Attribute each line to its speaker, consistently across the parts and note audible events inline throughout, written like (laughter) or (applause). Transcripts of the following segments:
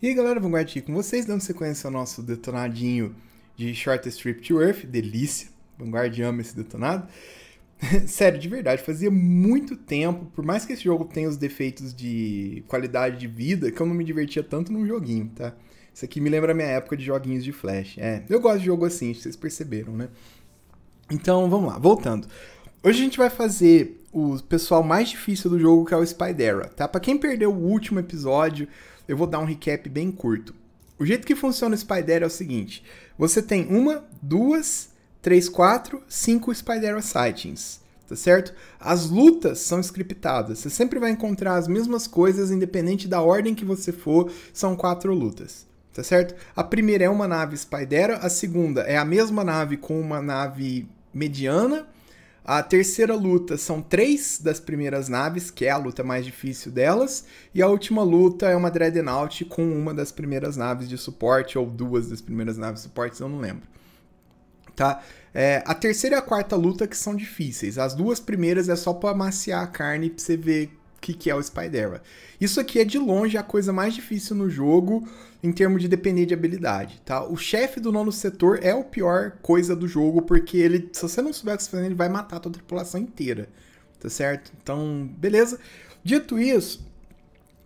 Speaker 1: E aí galera, Vanguard aqui com vocês, dando sequência ao nosso detonadinho de Short Strip to Earth, delícia, Vanguard ama esse detonado. (laughs) Sério, de verdade, fazia muito tempo, por mais que esse jogo tenha os defeitos de qualidade de vida, que eu não me divertia tanto num joguinho, tá? Isso aqui me lembra a minha época de joguinhos de flash, é, eu gosto de jogo assim, vocês perceberam, né? Então, vamos lá, voltando. Hoje a gente vai fazer o pessoal mais difícil do jogo, que é o Spydera, tá? Pra quem perdeu o último episódio, eu vou dar um recap bem curto. O jeito que funciona o Spider é o seguinte: você tem uma, duas, três, quatro, cinco Spider sightings, tá certo? As lutas são scriptadas. Você sempre vai encontrar as mesmas coisas, independente da ordem que você for. São quatro lutas tá certo? A primeira é uma nave Spider, a segunda é a mesma nave com uma nave mediana, a terceira luta são três das primeiras naves, que é a luta mais difícil delas, e a última luta é uma Dreadnought com uma das primeiras naves de suporte, ou duas das primeiras naves de suporte, eu não lembro. Tá? É, a terceira e a quarta luta que são difíceis. As duas primeiras é só para amaciar a carne pra você ver o que, que é o Spydera. Isso aqui é de longe a coisa mais difícil no jogo em termos de depender de habilidade, tá? O chefe do nono setor é o pior coisa do jogo, porque ele, se você não souber o que você tá fazendo, ele vai matar a tua tripulação inteira, tá certo? Então, beleza. Dito isso,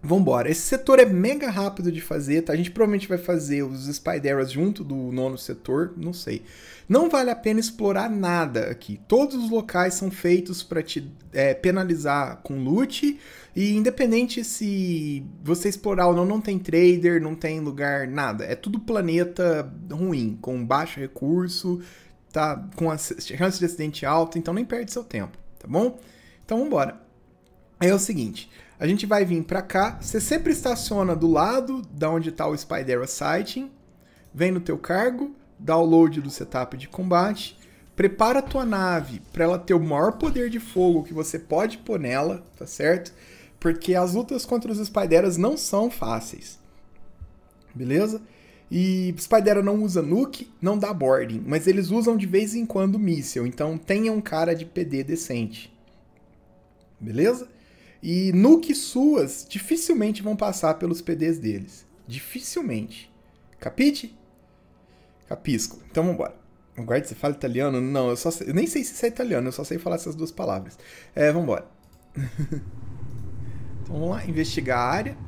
Speaker 1: Vambora. Esse setor é mega rápido de fazer, tá? A gente provavelmente vai fazer os Spideras junto do nono setor, não sei. Não vale a pena explorar nada aqui. Todos os locais são feitos para te é, penalizar com loot, e independente se você explorar ou não, não tem trader, não tem lugar, nada. É tudo planeta ruim, com baixo recurso, tá? Com a chance de acidente alta, então nem perde seu tempo, tá bom? Então vambora. É o seguinte, a gente vai vir para cá, você sempre estaciona do lado da onde está o Spydera Sighting, vem no teu cargo, download do setup de combate, prepara a tua nave para ela ter o maior poder de fogo que você pode pôr nela, tá certo? Porque as lutas contra os Spideras não são fáceis. Beleza? E Spidera não usa nuke, não dá boarding, mas eles usam de vez em quando míssil, então tenha um cara de PD decente. Beleza? E nuke suas dificilmente vão passar pelos PDs deles. Dificilmente. Capite? Capisco. Então vambora. O guarda, você fala italiano? Não, eu só sei, eu nem sei se isso é italiano, eu só sei falar essas duas palavras. É, vambora. (laughs) então vamos lá, investigar a área.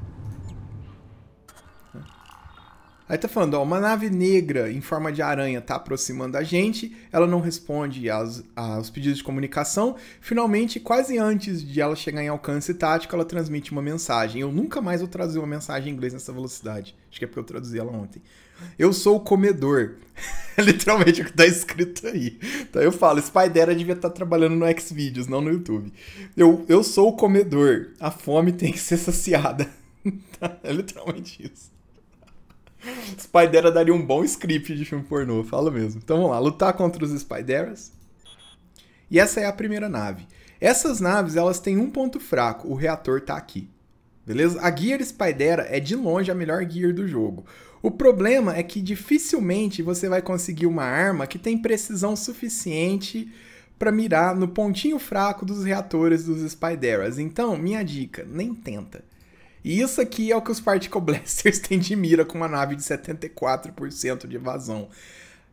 Speaker 1: Aí tá falando, ó, uma nave negra em forma de aranha tá aproximando a gente, ela não responde aos, aos pedidos de comunicação. Finalmente, quase antes de ela chegar em alcance tático, ela transmite uma mensagem. Eu nunca mais vou traduzir uma mensagem em inglês nessa velocidade. Acho que é porque eu traduzi ela ontem. Eu sou o comedor. (laughs) Literalmente o que tá escrito aí. Então eu falo, Spider devia estar tá trabalhando no Xvideos, não no YouTube. Eu, eu sou o comedor. A fome tem que ser saciada. (laughs) Tá, é literalmente isso. (laughs) Spidera daria um bom script de filme pornô, fala mesmo. Então vamos lá, lutar contra os Spideras. E essa é a primeira nave. Essas naves, elas têm um ponto fraco, o reator tá aqui. Beleza? A Gear Spidera é de longe a melhor Gear do jogo. O problema é que dificilmente você vai conseguir uma arma que tem precisão suficiente para mirar no pontinho fraco dos reatores dos Spideras. Então, minha dica, nem tenta. E isso aqui é o que os Particle Blasters (laughs) têm de mira com uma nave de 74% de evasão.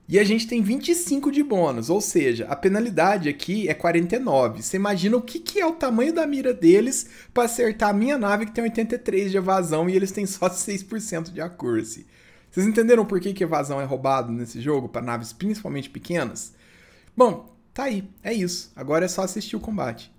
Speaker 1: E a gente tem 25 de bônus, ou seja, a penalidade aqui é 49. Você imagina o que, que é o tamanho da mira deles para acertar a minha nave que tem 83 de evasão e eles têm só 6% de accuracy. Vocês entenderam por que, que evasão é roubado nesse jogo para naves principalmente pequenas? Bom, tá aí, é isso. Agora é só assistir o combate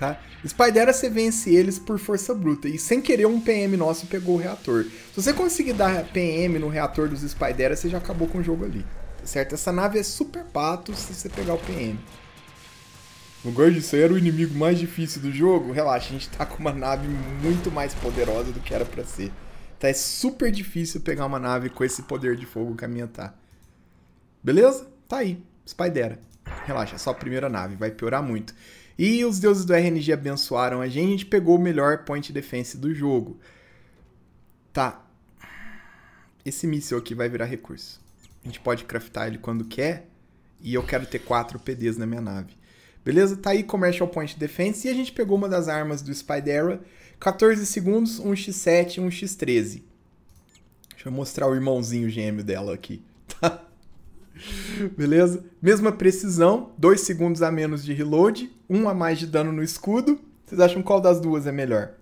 Speaker 1: tá? Spydera você vence eles por força bruta. E sem querer, um PM nosso pegou o reator. Se você conseguir dar PM no reator dos Spidera, você já acabou com o jogo ali. Tá certo? Essa nave é super pato se você pegar o PM. No Gorge, isso aí era o inimigo mais difícil do jogo? Relaxa, a gente tá com uma nave muito mais poderosa do que era pra ser. Tá, é super difícil pegar uma nave com esse poder de fogo que a minha tá. Beleza? Tá aí. Spidera. Relaxa, é só a primeira nave, vai piorar muito. E os deuses do RNG abençoaram a gente, a gente pegou o melhor point defense do jogo. Tá. Esse míssil aqui vai virar recurso. A gente pode craftar ele quando quer, e eu quero ter quatro PDs na minha nave. Beleza? Tá aí Commercial Point Defense, e a gente pegou uma das armas do Spidera. 14 segundos, um x 7 um x 13 Deixa eu mostrar o irmãozinho gêmeo dela aqui, (laughs) tá? (laughs) Beleza? Mesma precisão, 2 segundos a menos de reload, 1 um a mais de dano no escudo. Vocês acham qual das duas é melhor?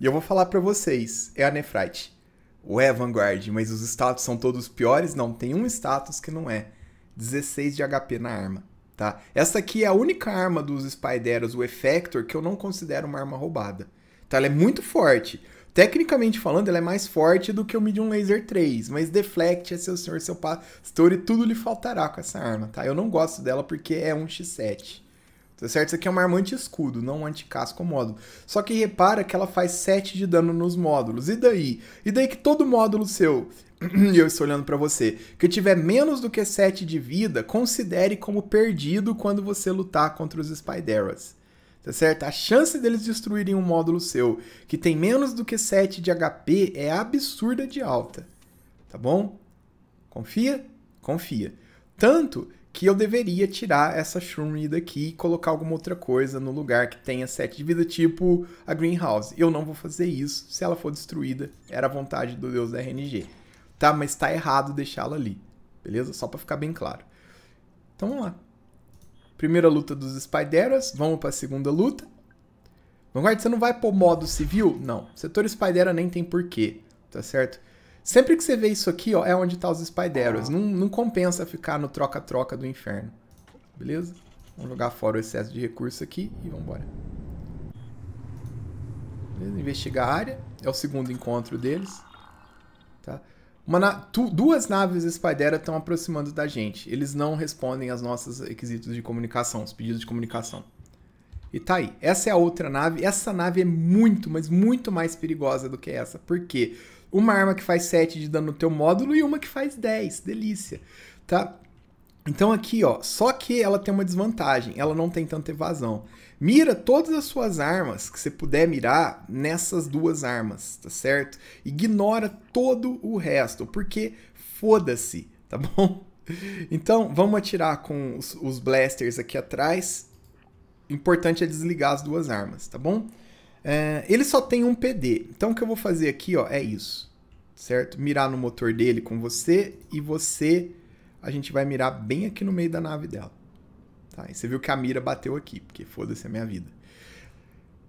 Speaker 1: E eu vou falar para vocês, é a Nefrite. Ou é a Vanguard, mas os status são todos piores? Não, tem um status que não é. 16 de HP na arma, tá? Essa aqui é a única arma dos Spideros, o Effector, que eu não considero uma arma roubada. Tá? Ela é muito forte, Tecnicamente falando, ela é mais forte do que o Medium Laser 3, mas Deflect é seu senhor, seu pastor e tudo lhe faltará com essa arma, tá? Eu não gosto dela porque é um X7. Tá certo? Isso aqui é uma arma anti-escudo, não um anti-casco módulo. Só que repara que ela faz 7 de dano nos módulos. E daí? E daí que todo módulo seu, (clears throat) eu estou olhando para você, que tiver menos do que 7 de vida, considere como perdido quando você lutar contra os Spideras tá certo? A chance deles destruírem um módulo seu que tem menos do que 7 de HP é absurda de alta, tá bom? Confia? Confia. Tanto que eu deveria tirar essa Shroomy daqui e colocar alguma outra coisa no lugar que tenha 7 de vida, tipo a Greenhouse. Eu não vou fazer isso. Se ela for destruída, era a vontade do deus da RNG. Tá? Mas tá errado deixá-la ali. Beleza? Só para ficar bem claro. Então vamos lá. Primeira luta dos Spideras, vamos para a segunda luta. Vanguard, você não vai pôr modo civil? Não. Setor Spidera nem tem porquê, tá certo? Sempre que você vê isso aqui, ó, é onde tá os Spideras. Não, não compensa ficar no troca-troca do inferno. Beleza? Vamos jogar fora o excesso de recurso aqui e vamos embora. Investigar a área. É o segundo encontro deles. Tá? Na... Tu... Duas naves Spydera estão aproximando da gente. Eles não respondem aos nossos requisitos de comunicação, os pedidos de comunicação. E tá aí. Essa é a outra nave. Essa nave é muito, mas muito mais perigosa do que essa. Por quê? Uma arma que faz 7 de dano no teu módulo e uma que faz 10. Delícia. Tá? Então aqui, ó, só que ela tem uma desvantagem, ela não tem tanta evasão. Mira todas as suas armas que você puder mirar nessas duas armas, tá certo? Ignora todo o resto, porque foda-se, tá (laughs) bom? Então, vamos atirar com os, os blasters aqui atrás. O importante é desligar as duas armas, tá bom? É, ele só tem um PD, então o que eu vou fazer aqui ó, é isso, certo? Mirar no motor dele com você e você... A gente vai mirar bem aqui no meio da nave dela. Tá? E você viu que a mira bateu aqui, porque foda-se a minha vida.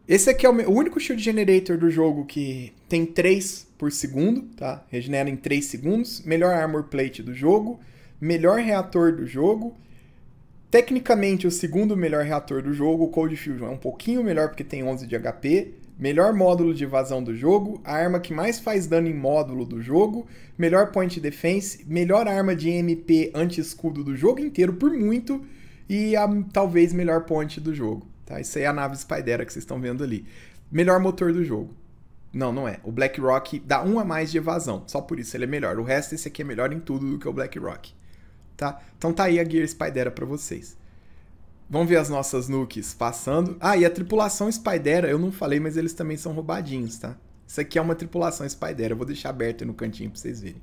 Speaker 1: Esse aqui é o, meu, o, único shield generator do jogo que tem 3 por segundo, tá? Regenera em 3 segundos. Melhor armor plate do jogo. Melhor reator do jogo. Tecnicamente, o segundo melhor reator do jogo, o Cold Fusion, é um pouquinho melhor porque tem 11 de HP. Melhor módulo de evasão do jogo, a arma que mais faz dano em módulo do jogo, melhor point defense, melhor arma de MP anti-escudo do jogo inteiro por muito, e a talvez melhor ponte do jogo. Tá? Isso aí é a nave Spydera que vocês estão vendo ali. Melhor motor do jogo. Não, não é. O BlackRock dá um a mais de evasão. Só por isso ele é melhor. O resto, esse aqui é melhor em tudo do que o BlackRock. Tá? Então tá aí a Gear Spydera para vocês. Vamos ver as nossas nukes passando. Ah, e a tripulação Spydera, eu não falei, mas eles também são roubadinhos, tá? Isso aqui é uma tripulação Spydera. Eu vou deixar aberto aí no cantinho pra vocês verem.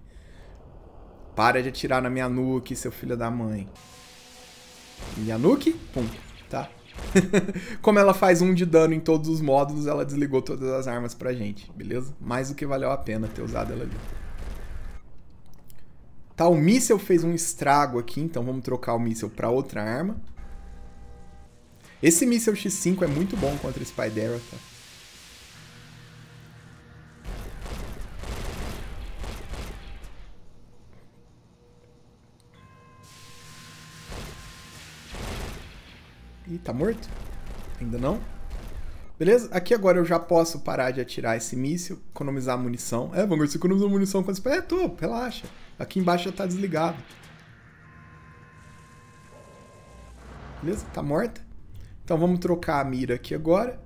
Speaker 1: Para de atirar na minha nuke, seu filho da mãe. Yanuki, pum, tá? (laughs) Como ela faz um de dano em todos os módulos, ela desligou todas as armas pra gente, beleza? Mais do que valeu a pena ter usado ela ali. Tá, o míssel fez um estrago aqui, então vamos trocar o míssel pra outra arma. Esse míssel X5 é muito bom contra Spydera, tá? Ih, tá morto? Ainda não? Beleza? Aqui agora eu já posso parar de atirar esse míssil, economizar munição. É, Vanguard, você economiza munição quando você... É, tô, relaxa. Aqui embaixo já tá desligado. Beleza? Tá morta. Então vamos trocar a mira aqui agora.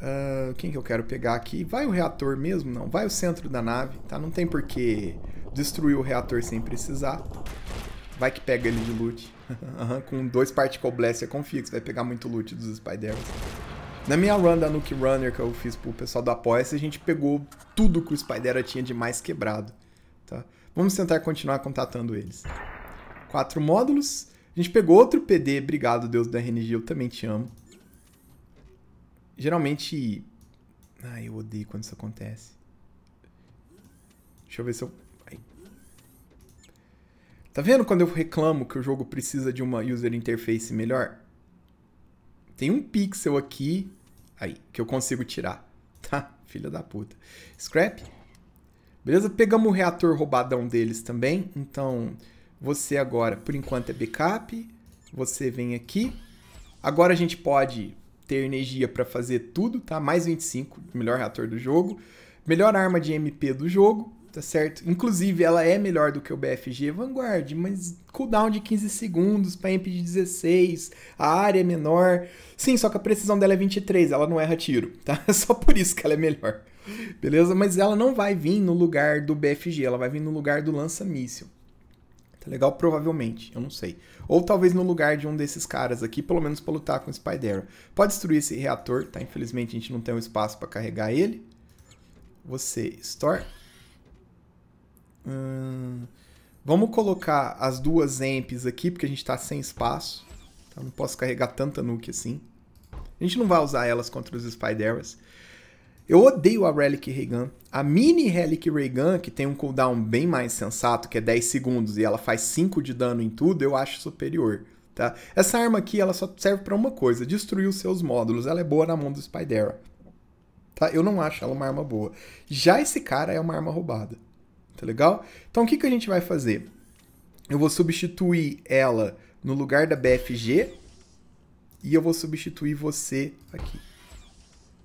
Speaker 1: Uh, quem que eu quero pegar aqui? Vai o reator mesmo? Não, vai o centro da nave, tá? Não tem por que destruir o reator sem precisar. Vai que pega ele de loot. Uhum, (laughs) com dois Particle Blast é config, você vai pegar muito loot dos Spiders. Na minha run da Nuke Runner que eu fiz pro pessoal do Apoia-se, a gente pegou tudo que o Spider tinha de mais quebrado. Tá? Vamos tentar continuar contatando eles. Quatro módulos. A gente pegou outro PD, obrigado Deus da RNG, eu também te amo. Geralmente... Ai, eu odeio quando isso acontece. Deixa eu ver se eu... Tá vendo quando eu reclamo que o jogo precisa de uma user interface melhor? Tem um pixel aqui, aí, que eu consigo tirar. (laughs) Tá, filha da puta. Scrap. Beleza? Pegamos o reator roubadão deles também. Então, você agora, por enquanto, é backup. Você vem aqui. Agora a gente pode ter energia para fazer tudo, tá? Mais 25, melhor reator do jogo. Melhor arma de MP do jogo tá certo? Inclusive, ela é melhor do que o BFG Vanguard, mas cooldown de 15 segundos, PMP de 16, a área é menor. Sim, só que a precisão dela é 23, ela não erra tiro, tá? É (laughs) só por isso que ela é melhor, beleza? Mas ela não vai vir no lugar do BFG, ela vai vir no lugar do lança míssel Tá legal? Provavelmente, eu não sei. Ou talvez no lugar de um desses caras aqui, pelo menos pra lutar com o Spider, Pode destruir esse reator, tá? Infelizmente a gente não tem o um espaço para carregar ele. Você, store Hum, vamos colocar as duas amps aqui, porque a gente está sem espaço. Então não posso carregar tanta nuke assim. A gente não vai usar elas contra os Spideras. Eu odeio a Relic regan A mini Relic regan que tem um cooldown bem mais sensato, que é 10 segundos, e ela faz 5 de dano em tudo, eu acho superior. Tá? Essa arma aqui ela só serve para uma coisa, destruir os seus módulos. Ela é boa na mão do Spidera. Tá? Eu não acho ela uma arma boa. Já esse cara é uma arma roubada tá legal? Então o que, que a gente vai fazer? Eu vou substituir ela no lugar da BFG e eu vou substituir você aqui.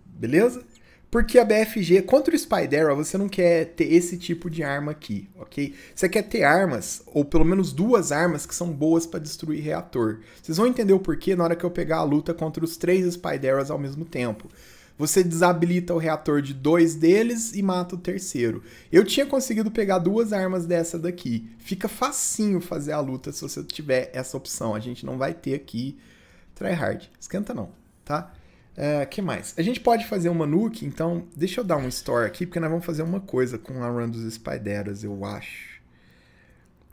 Speaker 1: Beleza? Porque a BFG, contra o Spydera, você não quer ter esse tipo de arma aqui, ok? Você quer ter armas, ou pelo menos duas armas que são boas para destruir reator. Vocês vão entender o porquê na hora que eu pegar a luta contra os três Spyderas ao mesmo tempo. Você desabilita o reator de dois deles e mata o terceiro. Eu tinha conseguido pegar duas armas dessa daqui. Fica facinho fazer a luta se você tiver essa opção. A gente não vai ter aqui tryhard. Esquenta não, tá? Uh, que mais? A gente pode fazer uma nuke, então deixa eu dar um store aqui, porque nós vamos fazer uma coisa com a run dos Spideras, eu acho.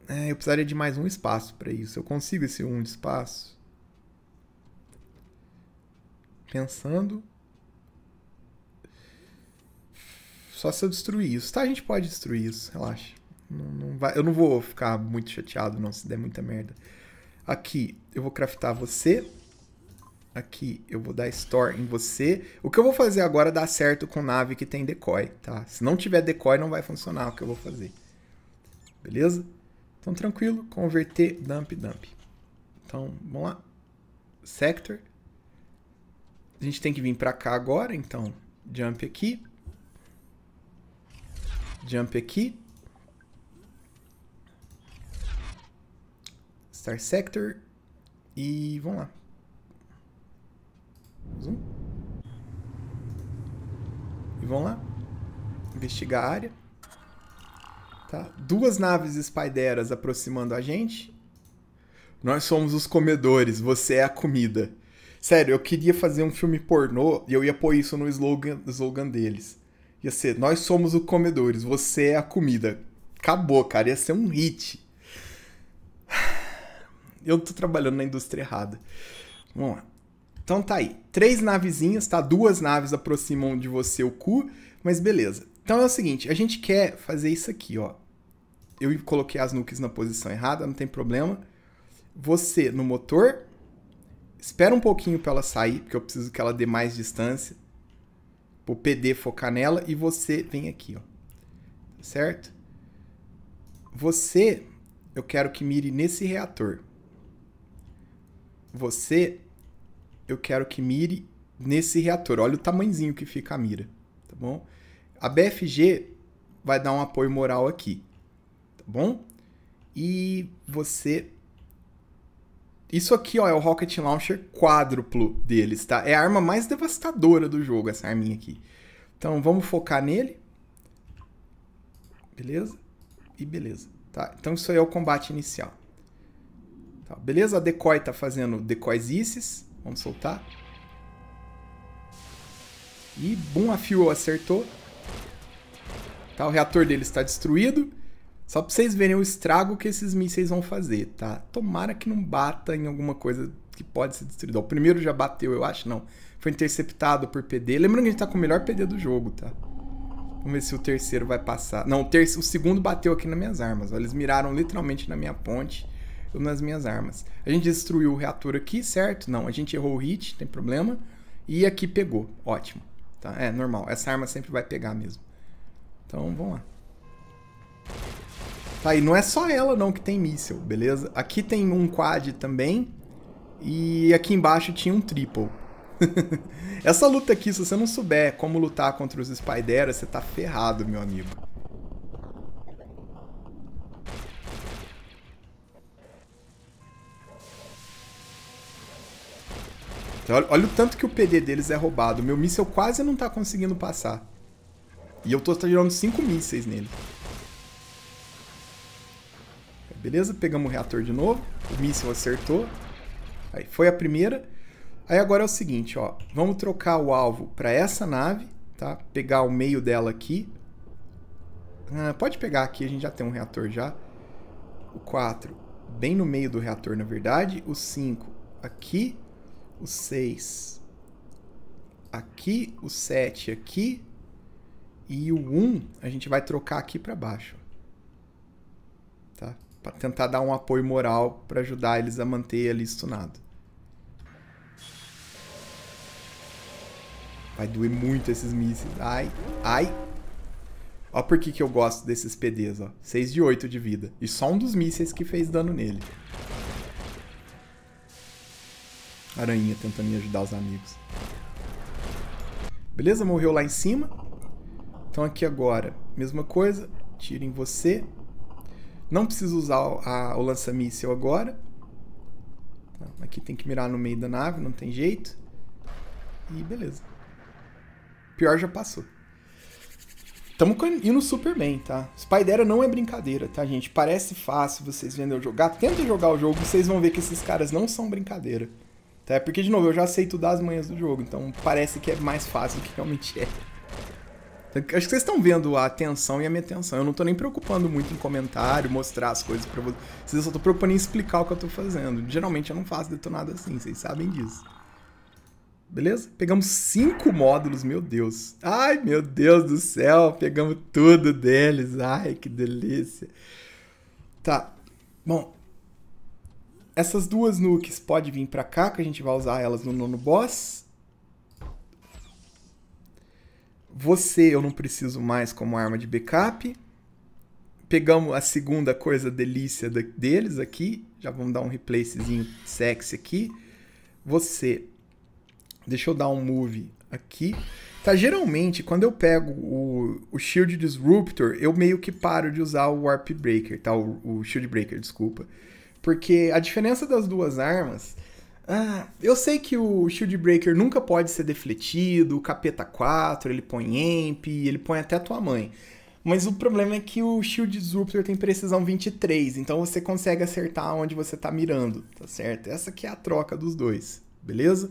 Speaker 1: É, eu precisaria de mais um espaço para isso. Eu consigo esse um de espaço? Pensando. Só se eu destruir isso. Tá, a gente pode destruir isso, relaxa. Não, não vai, eu não vou ficar muito chateado, não, se der muita merda. Aqui, eu vou craftar você. Aqui, eu vou dar store em você. O que eu vou fazer agora é dar certo com nave que tem decoy, tá? Se não tiver decoy, não vai funcionar o que eu vou fazer. Beleza? Então, tranquilo. Converter, dump, dump. Então, vamos lá. Sector. A gente tem que vir pra cá agora, então. Jump aqui. Jump aqui. Star Sector. E vamos lá. Zoom. E vamos lá. Investigar a área. Tá? Duas naves Spyderas aproximando a gente. Nós somos os comedores, você é a comida. Sério, eu queria fazer um filme pornô e eu ia pôr isso no slogan, slogan deles. Ia ser, nós somos os comedores, você é a comida. Acabou, cara, ia ser um hit. (sighs) Eu tô trabalhando na indústria errada. Vamos lá. Então tá aí. Três navezinhas, tá? Duas naves aproximam de você o cu, mas beleza. Então é o seguinte, a gente quer fazer isso aqui, ó. Eu coloquei as nukes na posição errada, não tem problema. Você no motor, espera um pouquinho para ela sair, porque eu preciso que ela dê mais distância o PD focar nela e você vem aqui, ó. Certo? Você, eu quero que mire nesse reator. Você, eu quero que mire nesse reator. Olha o tamanhozinho que fica a mira, tá bom? A BFG vai dar um apoio moral aqui, tá bom? E você isso aqui, ó, é o Rocket Launcher quádruplo deles, tá? É a arma mais devastadora do jogo, essa arminha aqui. Então, vamos focar nele. Beleza? E beleza, tá? Então, isso aí é o combate inicial. Tá, beleza? A decoy tá fazendo decoys Vamos soltar. E, bum, a Fuel acertou. Tá, o reator dele está destruído. Só pra vocês verem o estrago que esses mísseis vão fazer, tá? Tomara que não bata em alguma coisa que pode ser destruída. O primeiro já bateu, eu acho, não. Foi interceptado por PD. Lembrando que a gente tá com o melhor PD do jogo, tá? Vamos ver se o terceiro vai passar. Não, o, terceiro, o segundo bateu aqui nas minhas armas. Ó. Eles miraram literalmente na minha ponte ou nas minhas armas. A gente destruiu o reator aqui, certo? Não, a gente errou o hit, tem problema. E aqui pegou, ótimo. Tá? É normal, essa arma sempre vai pegar mesmo. Então, vamos lá. Tá, e não é só ela não que tem míssil, beleza? Aqui tem um quad também. E aqui embaixo tinha um triple. (laughs) Essa luta aqui, se você não souber como lutar contra os Spider, você tá ferrado, meu amigo. Olha, olha, o tanto que o PD deles é roubado. Meu míssel quase não tá conseguindo passar. E eu tô tirando 5 mísseis nele. Beleza? Pegamos o reator de novo. O míssil acertou. Aí foi a primeira. Aí agora é o seguinte, ó. Vamos trocar o alvo para essa nave, tá? Pegar o meio dela aqui. Ah, pode pegar aqui, a gente já tem um reator já. O 4 bem no meio do reator, na verdade. O 5 aqui. O 6 aqui. O 7 aqui. E o 1 um, a gente vai trocar aqui para baixo tá? Para tentar dar um apoio moral para ajudar eles a manter ali stunado. Vai doer muito esses mísseis. Ai, ai. Ó por que, que eu gosto desses PDs, ó. 6 de 8 de vida. E só um dos mísseis que fez dano nele. Aranha tentando me ajudar os amigos. Beleza, morreu lá em cima. Então aqui agora, mesma coisa. Tira em você. Não preciso usar a, a, o lança-míssel agora. Aqui tem que mirar no meio da nave, não tem jeito. E beleza. Pior já passou. Tamo indo super bem, tá? Spydera não é brincadeira, tá, gente? Parece fácil vocês vendo eu jogar. Tenta jogar o jogo, vocês vão ver que esses caras não são brincadeira. Tá? Porque, de novo, eu já sei tudo as manhas do jogo, então parece que é mais fácil do que realmente é. Acho que vocês estão vendo a atenção e a minha atenção. Eu não tô nem preocupando muito em comentário, mostrar as coisas pra vocês. Eu só tô preocupando em explicar o que eu tô fazendo. Geralmente eu não faço detonado assim, vocês sabem disso. Beleza? Pegamos cinco módulos, meu Deus. Ai, meu Deus do céu, pegamos tudo deles. Ai, que delícia. Tá. Bom, essas duas nukes podem vir para cá, que a gente vai usar elas no nono boss. Você eu não preciso mais como arma de backup. Pegamos a segunda coisa delícia de, deles aqui. Já vamos dar um replacezinho sexy aqui. Você. Deixa eu dar um move aqui. Tá, geralmente, quando eu pego o, o Shield Disruptor, eu meio que paro de usar o Warp Breaker, tá? O, o Shield Breaker, desculpa. Porque a diferença das duas armas ah, eu sei que o Shield Breaker nunca pode ser defletido, o Capeta 4, ele põe Amp, ele põe até tua mãe. Mas o problema é que o Shield Disruptor tem precisão 23, então você consegue acertar onde você tá mirando, tá certo? Essa que é a troca dos dois, beleza?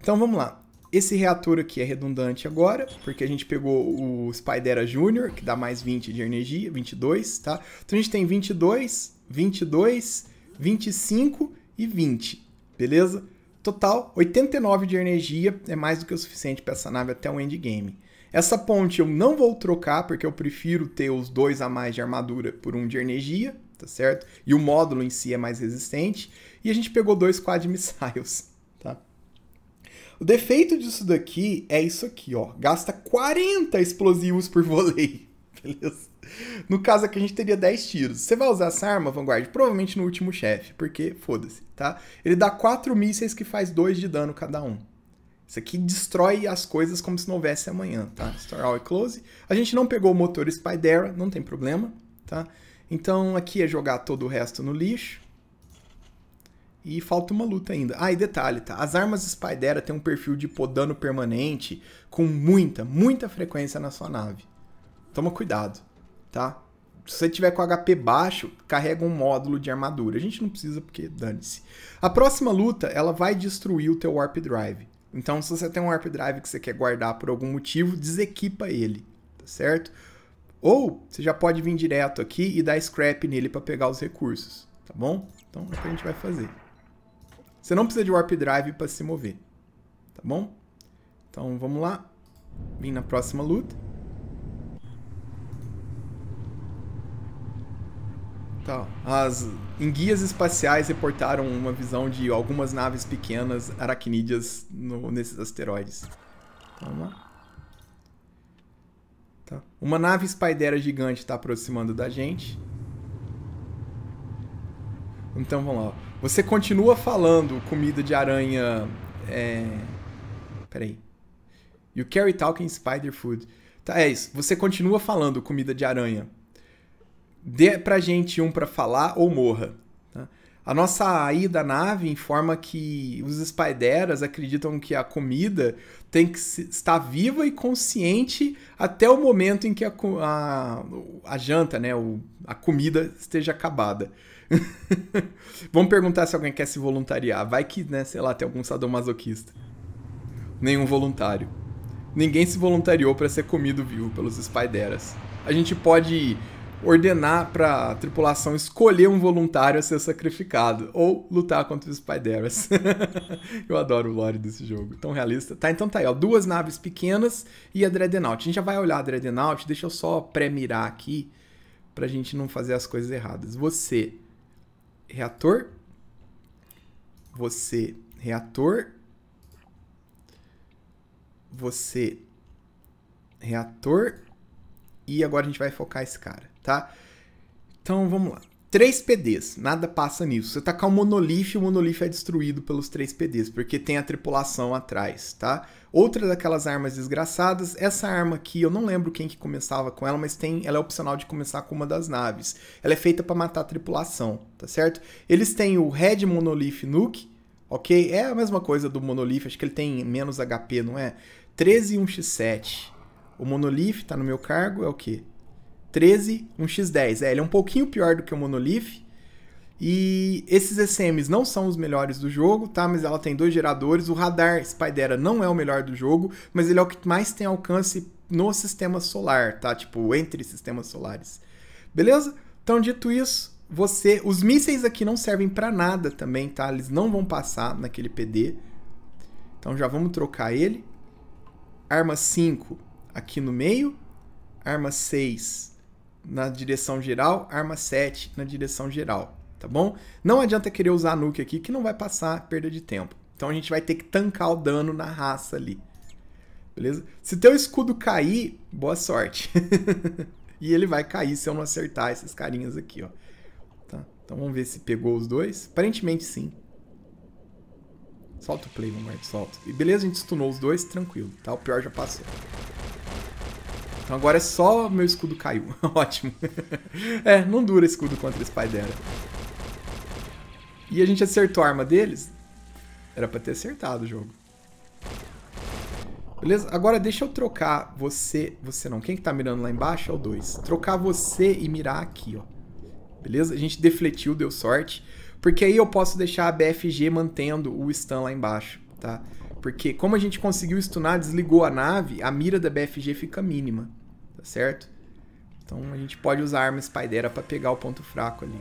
Speaker 1: Então vamos lá. Esse reator aqui é redundante agora, porque a gente pegou o Spidera Júnior, que dá mais 20 de energia, 22, tá? Então a gente tem 22, 22, 25 e 20 beleza? Total, 89 de energia é mais do que o suficiente para essa nave até o endgame. Essa ponte eu não vou trocar, porque eu prefiro ter os dois a mais de armadura por um de energia, tá certo? E o módulo em si é mais resistente. E a gente pegou dois quad missiles, tá? O defeito disso daqui é isso aqui, ó. Gasta 40 explosivos por voleio, (laughs) beleza? No caso aqui, a gente teria 10 tiros. Você vai usar essa arma, Vanguard, provavelmente no último chefe, porque foda-se, tá? Ele dá 4 mísseis que faz 2 de dano cada um. Isso aqui destrói as coisas como se não houvesse amanhã, tá? Store All Close. A gente não pegou o motor Spydera, não tem problema, tá? Então aqui é jogar todo o resto no lixo. E falta uma luta ainda. Ah, e detalhe, tá? As armas Spydera têm um perfil de podano permanente com muita, muita frequência na sua nave. Toma cuidado tá? Se você tiver com HP baixo, carrega um módulo de armadura. A gente não precisa porque dane-se. A próxima luta, ela vai destruir o teu Warp Drive. Então, se você tem um Warp Drive que você quer guardar por algum motivo, desequipa ele, tá certo? Ou você já pode vir direto aqui e dar scrap nele para pegar os recursos, tá bom? Então é o que a gente vai fazer. Você não precisa de Warp Drive para se mover, tá bom? Então vamos lá. Vim na próxima luta. Então, as enguias espaciais reportaram uma visão de algumas naves pequenas aracnídeas no, nesses asteroides. Toma. Tá. Uma nave Spidera gigante está aproximando da gente. Então vamos lá. Você continua falando comida de aranha. É... Peraí. You carry talking spider food. Tá, é isso. Você continua falando comida de aranha dê pra gente um para falar ou morra. Tá? A nossa ida da nave informa que os Spideras acreditam que a comida tem que estar viva e consciente até o momento em que a, a, a janta, né, o, a comida esteja acabada. (laughs) Vamos perguntar se alguém quer se voluntariar. Vai que, né, sei lá, tem algum sadomasoquista. Nenhum voluntário. Ninguém se voluntariou para ser comido vivo pelos Spideras. A gente pode ordenar para a tripulação escolher um voluntário a ser sacrificado ou lutar contra os Spideras. (laughs) Eu adoro o lore desse jogo, tão realista. Tá, então tá aí, ó, duas naves pequenas e a Dreadnought. A gente já vai olhar a Dreadnought, deixa eu só pré-mirar aqui pra gente não fazer as coisas erradas. Você, reator. Você, reator. Você, reator. E agora a gente vai focar esse cara tá? Então vamos lá. 3 PDs, nada passa nisso. Você tacar tá um monolith, o monolith é destruído pelos 3 PDs, porque tem a tripulação atrás, tá? Outra daquelas armas desgraçadas, essa arma aqui, eu não lembro quem que começava com ela, mas tem, ela é opcional de começar com uma das naves. Ela é feita para matar a tripulação, tá certo? Eles têm o Red Monolith Nuke, ok? É a mesma coisa do Monolith, acho que ele tem menos HP, não é? 13 e 1x7. O Monolith tá no meu cargo, é o quê? 13, um X10. É, ele é um pouquinho pior do que o Monolith. E esses SMs não são os melhores do jogo, tá? Mas ela tem dois geradores. O radar Spidera não é o melhor do jogo, mas ele é o que mais tem alcance no sistema solar, tá? Tipo, entre sistemas solares. Beleza? Então, dito isso, você. Os mísseis aqui não servem para nada também, tá? Eles não vão passar naquele PD. Então já vamos trocar ele. Arma 5 aqui no meio. Arma 6 na direção geral, arma 7 na direção geral, tá bom? Não adianta querer usar nuke aqui que não vai passar perda de tempo. Então a gente vai ter que tancar o dano na raça ali. Beleza? Se teu escudo cair, boa sorte. (laughs) e ele vai cair se eu não acertar esses carinhas aqui, ó. Tá? Então vamos ver se pegou os dois. Aparentemente sim. Solta o play, Marco, solta. E beleza, a gente stunou os dois, tranquilo, tá? O pior já passou. Então agora é só meu escudo caiu. (laughs) Ótimo. (laughs) é, não dura escudo contra Spidera. E a gente acertou a arma deles. Era pra ter acertado o jogo. Beleza? Agora deixa eu trocar você... Você não. Quem que tá mirando lá embaixo é o 2. Trocar você e mirar aqui, ó. Beleza? A gente defletiu, deu sorte. Porque aí eu posso deixar a BFG mantendo o stun lá embaixo, tá? Tá? Porque como a gente conseguiu stunar, desligou a nave, a mira da BFG fica mínima, tá certo? Então a gente pode usar a arma Spidera para pegar o ponto fraco ali.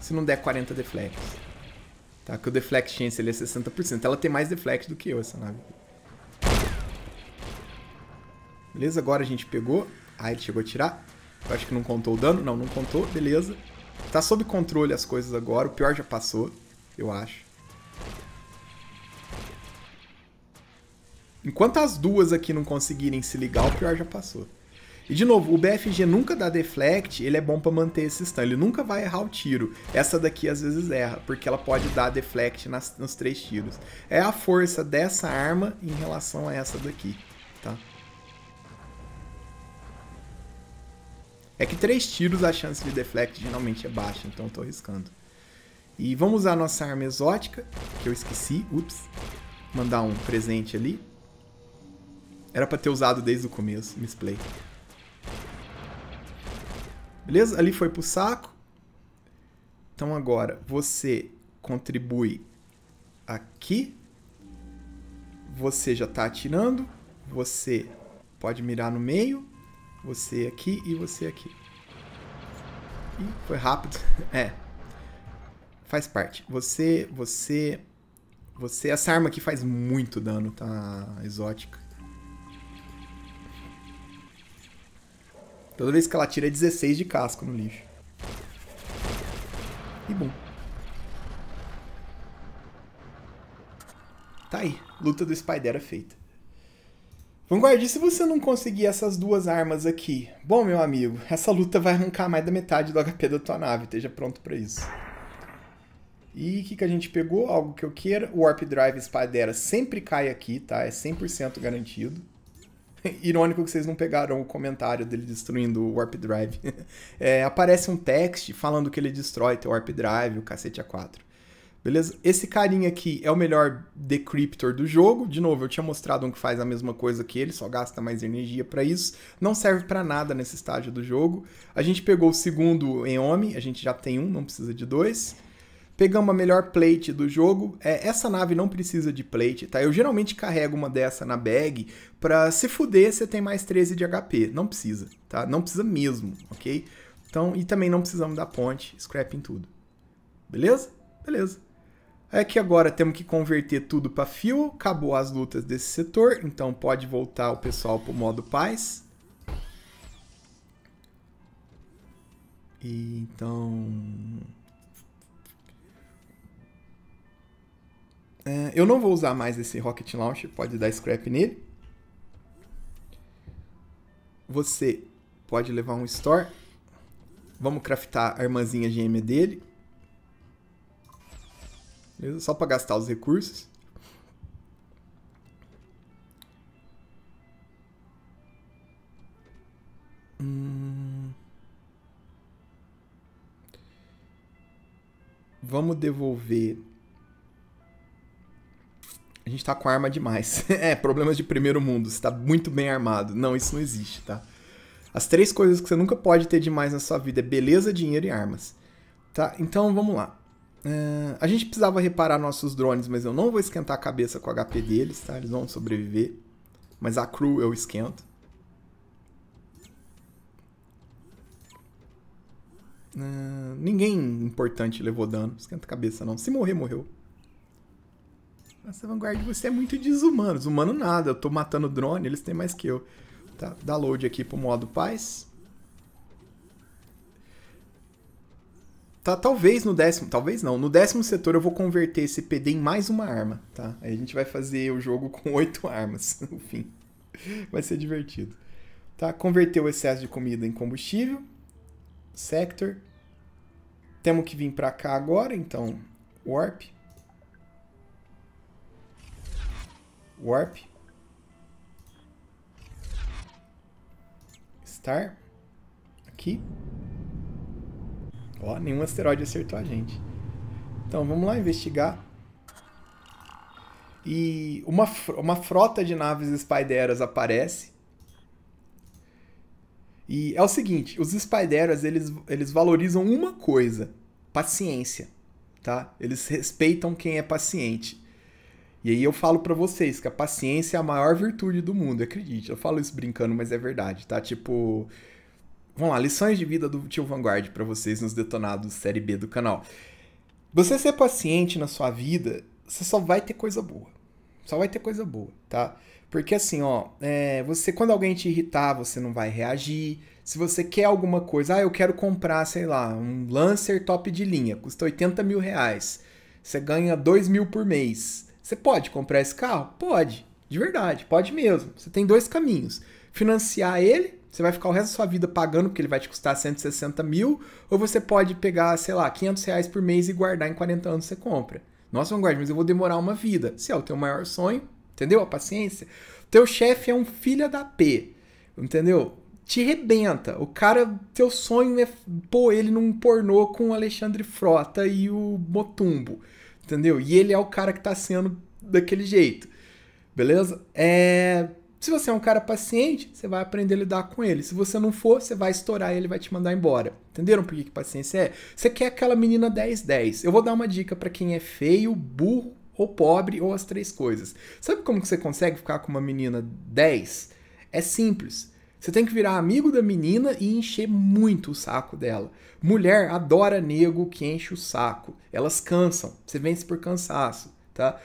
Speaker 1: Se não der 40 deflects. Tá? Que o deflect chance ele é 60%. Ela tem mais deflect do que eu, essa nave. Beleza, agora a gente pegou. Ah, ele chegou a tirar. Eu acho que não contou o dano. Não, não contou. Beleza. Tá sob controle as coisas agora. O pior já passou, eu acho. Enquanto as duas aqui não conseguirem se ligar, o pior já passou. E de novo, o BFG nunca dá deflect, ele é bom para manter esse stun, ele nunca vai errar o tiro. Essa daqui às vezes erra, porque ela pode dar deflect nas, nos três tiros. É a força dessa arma em relação a essa daqui, tá? É que três tiros a chance de deflect geralmente é baixa, então eu tô arriscando. E vamos usar a nossa arma exótica, que eu esqueci, ups. Mandar um presente ali. Era pra ter usado desde o começo. Misplay. Beleza? Ali foi pro saco. Então agora você contribui aqui. Você já tá atirando. Você pode mirar no meio. Você aqui e você aqui. Ih, foi rápido. (laughs) é. Faz parte. Você, você... Você... Essa arma aqui faz muito dano, tá? Exótica. Toda vez que ela tira 16 é de casco no lixo. E bom. Tá aí. Luta do Spider é feita. Vanguard, e se você não conseguir essas duas armas aqui? Bom, meu amigo, essa luta vai arrancar mais da metade do HP da tua nave. Esteja pronto pra isso. E o que, que a gente pegou? Algo que eu queira. O Warp Drive Spider, sempre cai aqui, tá? É 100% garantido. (laughs) Irônico que vocês não pegaram o comentário dele destruindo o Warp Drive. (laughs) É, aparece um text falando que ele destrói teu Warp Drive, o cacete A4. Beleza? Esse carinha aqui é o melhor decryptor do jogo. De novo, eu tinha mostrado um que faz a mesma coisa que ele, só gasta mais energia para isso. Não serve para nada nesse estágio do jogo. A gente pegou o segundo em homem, a gente já tem um, não precisa de dois. Pegamos a melhor plate do jogo. É, essa nave não precisa de plate, tá? Eu geralmente carrego uma dessa na bag pra se fuder você tem mais 13 de HP. Não precisa, tá? Não precisa mesmo, ok? Então, e também não precisamos da ponte, scrap em tudo. Beleza? Beleza. É que agora temos que converter tudo para fio, acabou as lutas desse setor, então pode voltar o pessoal pro modo paz. E então... É, eu não vou usar mais esse Rocket Launch, pode dar scrap nele. Você pode levar um store. Vamos craftar a armazinha gêmea dele. Beleza? Só para gastar os recursos. Hum... Vamos devolver a gente tá com arma demais. (laughs) é, problemas de primeiro mundo, você tá muito bem armado. Não, isso não existe, tá? As três coisas que você nunca pode ter demais na sua vida é beleza, dinheiro e armas. Tá? Então vamos lá. Uh, a gente precisava reparar nossos drones, mas eu não vou esquentar a cabeça com o HP deles, tá? Eles vão sobreviver. Mas a crew eu esquento. Uh, ninguém importante levou dano. Esquenta a cabeça não. Se morrer, morreu. Nossa, Vanguard, você é muito desumano. Desumano nada, eu tô matando drone, eles têm mais que eu. Tá, Download aqui pro modo paz. Tá, talvez no décimo, talvez não, no décimo setor eu vou converter esse PD em mais uma arma, tá? Aí a gente vai fazer o jogo com (laughs) oito armas, (laughs) no fim. Vai ser divertido. Tá, converteu o excesso de comida em combustível. Sector. Temos que vir para cá agora, então, warp. Warp. Star. Aqui. Ó, nenhum asteroide acertou a gente. Então, vamos lá investigar. E uma, uma frota de naves Spideras aparece. E é o seguinte, os Spideras, eles, eles valorizam uma coisa, paciência, tá? Eles respeitam quem é paciente. E aí eu falo para vocês que a paciência é a maior virtude do mundo, acredite. Eu falo isso brincando, mas é verdade, tá? Tipo, vamos lá, lições de vida do Tio Vanguard para vocês nos detonados série B do canal. Você ser paciente na sua vida, você só vai ter coisa boa. Só vai ter coisa boa, tá? Porque assim, ó, é, você quando alguém te irritar, você não vai reagir. Se você quer alguma coisa, ah, eu quero comprar, sei lá, um Lancer top de linha, custa 80 mil reais. Você ganha 2 mil por mês você pode comprar esse carro? Pode, de verdade, pode mesmo. Você tem dois caminhos: financiar ele, você vai ficar o resto da sua vida pagando, porque ele vai te custar 160 mil, ou você pode pegar, sei lá, 500 reais por mês e guardar em 40 anos você compra. Nossa, Vanguard, mas eu vou demorar uma vida. Se é o teu maior sonho, entendeu? A paciência. Teu chefe é um filho da P, entendeu? Te rebenta. O cara, teu sonho é pôr ele num pornô com o Alexandre Frota e o Motumbo entendeu? E ele é o cara que tá sendo daquele jeito, beleza? É... Se você é um cara paciente, você vai aprender a lidar com ele. Se você não for, você vai estourar e ele vai te mandar embora. Entenderam por que, que paciência é? Você quer aquela menina 10-10. Eu vou dar uma dica para quem é feio, burro ou pobre ou as três coisas. Sabe como que você consegue ficar com uma menina 10? É simples você tem que virar amigo da menina e encher muito o saco dela. Mulher adora nego que enche o saco. Elas cansam. Você vence por cansaço, tá?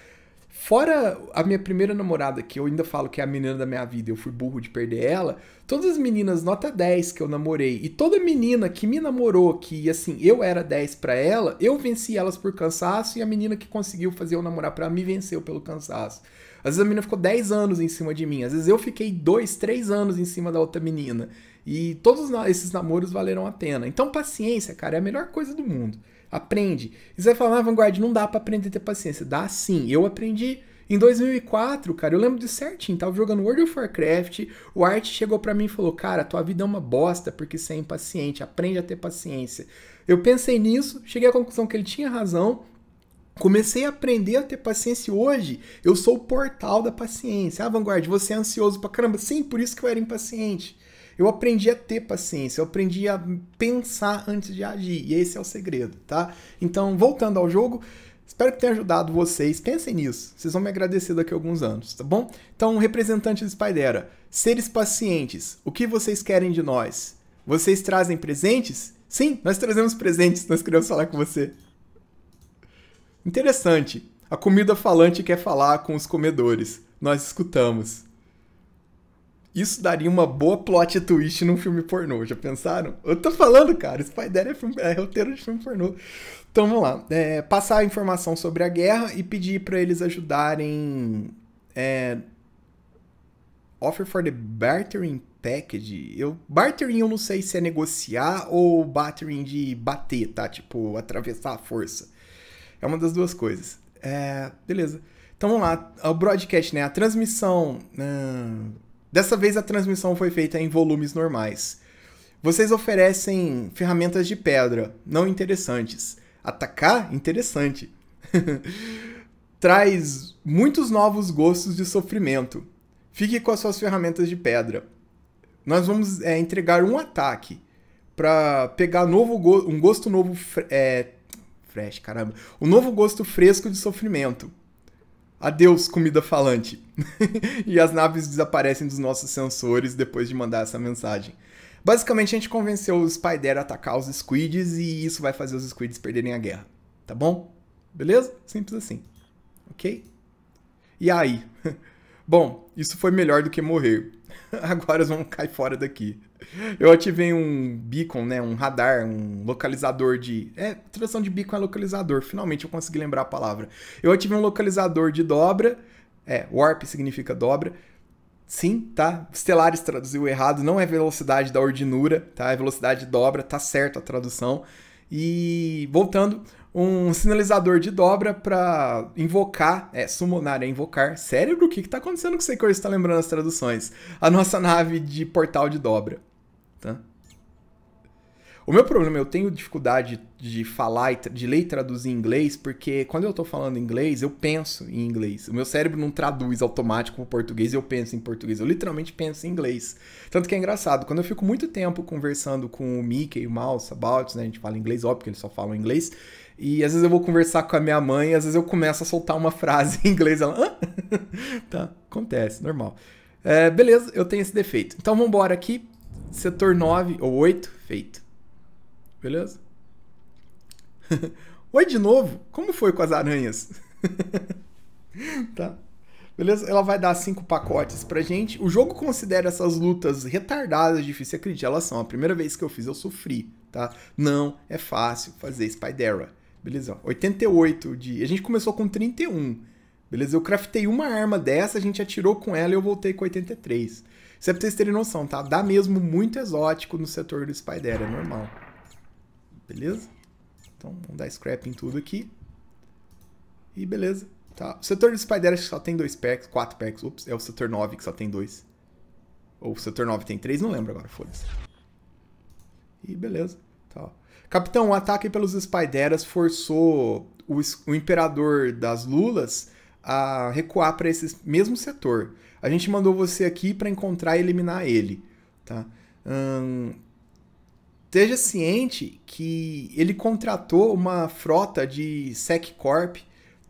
Speaker 1: Fora a minha primeira namorada, que eu ainda falo que é a menina da minha vida, eu fui burro de perder ela, todas as meninas nota 10 que eu namorei e toda menina que me namorou, que assim, eu era 10 para ela, eu venci elas por cansaço e a menina que conseguiu fazer eu namorar para mim venceu pelo cansaço. Às vezes a menina ficou 10 anos em cima de mim, às vezes eu fiquei 2, 3 anos em cima da outra menina. E todos esses namoros valeram a pena. Então, paciência, cara, é a melhor coisa do mundo. Aprende. E você vai falar, ah, Vanguard, não dá para aprender a ter paciência. Dá sim. Eu aprendi em 2004, cara. Eu lembro de certinho. Tava jogando World of Warcraft. O Art chegou para mim e falou, cara, tua vida é uma bosta porque você é impaciente. Aprende a ter paciência. Eu pensei nisso, cheguei à conclusão que ele tinha razão. Comecei a aprender a ter paciência e hoje eu sou o portal da paciência. Ah, Vanguard, você é ansioso pra caramba. Sim, por isso que eu era impaciente. Eu aprendi a ter paciência, eu aprendi a pensar antes de agir. E esse é o segredo, tá? Então, voltando ao jogo, espero que tenha ajudado vocês. Pensem nisso. Vocês vão me agradecer daqui a alguns anos, tá bom? Então, representante do Spidera, seres pacientes, o que vocês querem de nós? Vocês trazem presentes? Sim, nós trazemos presentes, nós queremos falar com você. Interessante. A comida falante quer falar com os comedores. Nós escutamos. Isso daria uma boa plot twist num filme pornô, já pensaram? Eu tô falando, cara, Spider Dad é, filme, é roteiro de filme pornô. Então vamos lá. É, passar a informação sobre a guerra e pedir para eles ajudarem. É, offer for the bartering package. Eu, bartering eu não sei se é negociar ou bartering de bater, tá? Tipo, atravessar a força. É uma das duas coisas. É, beleza. Então vamos lá. O broadcast, né? A transmissão. Né? dessa vez a transmissão foi feita em volumes normais. Vocês oferecem ferramentas de pedra, não interessantes. Atacar? Interessante. (laughs) Traz muitos novos gostos de sofrimento. Fique com as suas ferramentas de pedra. Nós vamos é, entregar um ataque para pegar novo go um gosto novo é, fresh, caramba. O novo gosto fresco de sofrimento. Adeus, comida falante. (laughs) e as naves desaparecem dos nossos sensores depois de mandar essa mensagem. Basicamente, a gente convenceu os Spider a atacar os Squids e isso vai fazer os Squids perderem a guerra. Tá bom? Beleza? Simples assim. Ok? E aí? (laughs) bom, isso foi melhor do que morrer. (laughs) agora eles vão cair fora daqui. Eu ativei um beacon, né, um radar, um localizador de... É, tradução de beacon é localizador, finalmente eu consegui lembrar a palavra. Eu ativei um localizador de dobra, é, warp significa dobra, Sim, tá? Stellaris traduziu errado, não é velocidade da ordinura, tá? É velocidade dobra, tá certo a tradução. E voltando, um sinalizador de dobra para invocar, é, summonar é invocar. Cérebro, o que, que tá acontecendo com você que hoje está lembrando as traduções? A nossa nave de portal de dobra, tá? O meu problema, eu tenho dificuldade de falar, de ler e traduzir em inglês, porque quando eu tô falando inglês, eu penso em inglês. O meu cérebro não traduz automático para português, eu penso em português. Eu literalmente penso em inglês. Tanto que é engraçado, quando eu fico muito tempo conversando com o Mickey e o Mouse, about, né, a gente fala inglês, óbvio que eles só falam inglês, e às vezes eu vou conversar com a minha mãe, às vezes eu começo a soltar uma frase (laughs) em inglês, ela, ah? (laughs) tá, acontece, normal. É, beleza, eu tenho esse defeito. Então vamos embora aqui, setor 9 ou 8, feito. Beleza? (laughs) Oi de novo, como foi com as aranhas? tá. Beleza? Ela vai dar cinco pacotes pra gente. O jogo considera essas lutas retardadas, difíceis, acredite, elas são. A primeira vez que eu fiz, eu sofri, tá? Não é fácil fazer Spidera beleza. 88 de. A gente começou com 31. Beleza? Eu craftei uma arma dessa, a gente atirou com ela e eu voltei com 83. Isso é pra vocês terem noção, tá? Dá mesmo muito exótico no setor do Spider, é normal. Beleza? Então, vamos dar scrap em tudo aqui. E beleza. Tá. O setor do Spider acho que só tem dois packs, quatro packs, ups, é o setor 9 que só tem dois. Ou o setor 9 tem três, não lembro agora, foda-se. E beleza. Capitão, o ataque pelos Spideras forçou o, o imperador das Lulas a recuar para esse mesmo setor. A gente mandou você aqui para encontrar e eliminar ele. Tá? Hum, esteja ciente que ele contratou uma frota de SecCorp,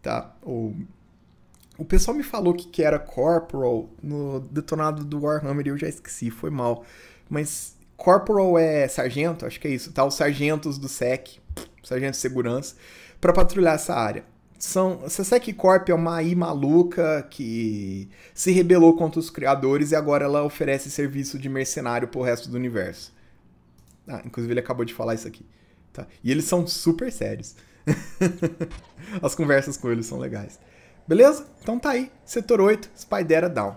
Speaker 1: tá? o pessoal me falou que, que era Corporal no detonado do Warhammer e eu já esqueci, foi mal. Mas Corporal é sargento, acho que é isso, tá? Os sargentos do SEC, sargento de segurança, para patrulhar essa área. São, essa SEC Corp é uma I maluca que se rebelou contra os criadores e agora ela oferece serviço de mercenário pro resto do universo. Ah, inclusive ele acabou de falar isso aqui. Tá? E eles são super sérios. (laughs) As conversas com eles são legais. Beleza? Então tá aí. Setor 8, Spidera Down.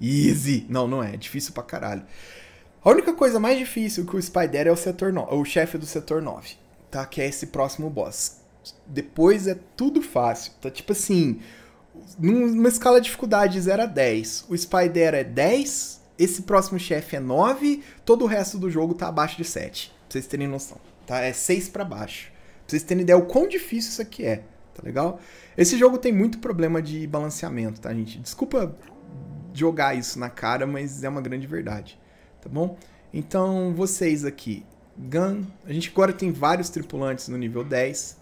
Speaker 1: Easy. Não, não é. é difícil pra caralho. A única coisa mais difícil que o Spider é o setor 9, o chefe do setor 9, tá? Que é esse próximo boss. Depois é tudo fácil, tá? Tipo assim, numa escala de dificuldade 0 a 10, o Spider é 10, esse próximo chefe é 9, todo o resto do jogo tá abaixo de 7, pra vocês terem noção, tá? É 6 para baixo. Pra vocês terem ideia o quão difícil isso aqui é, tá legal? Esse jogo tem muito problema de balanceamento, tá, gente? Desculpa jogar isso na cara, mas é uma grande verdade tá bom? Então, vocês aqui, Gun, a gente agora tem vários tripulantes no nível 10,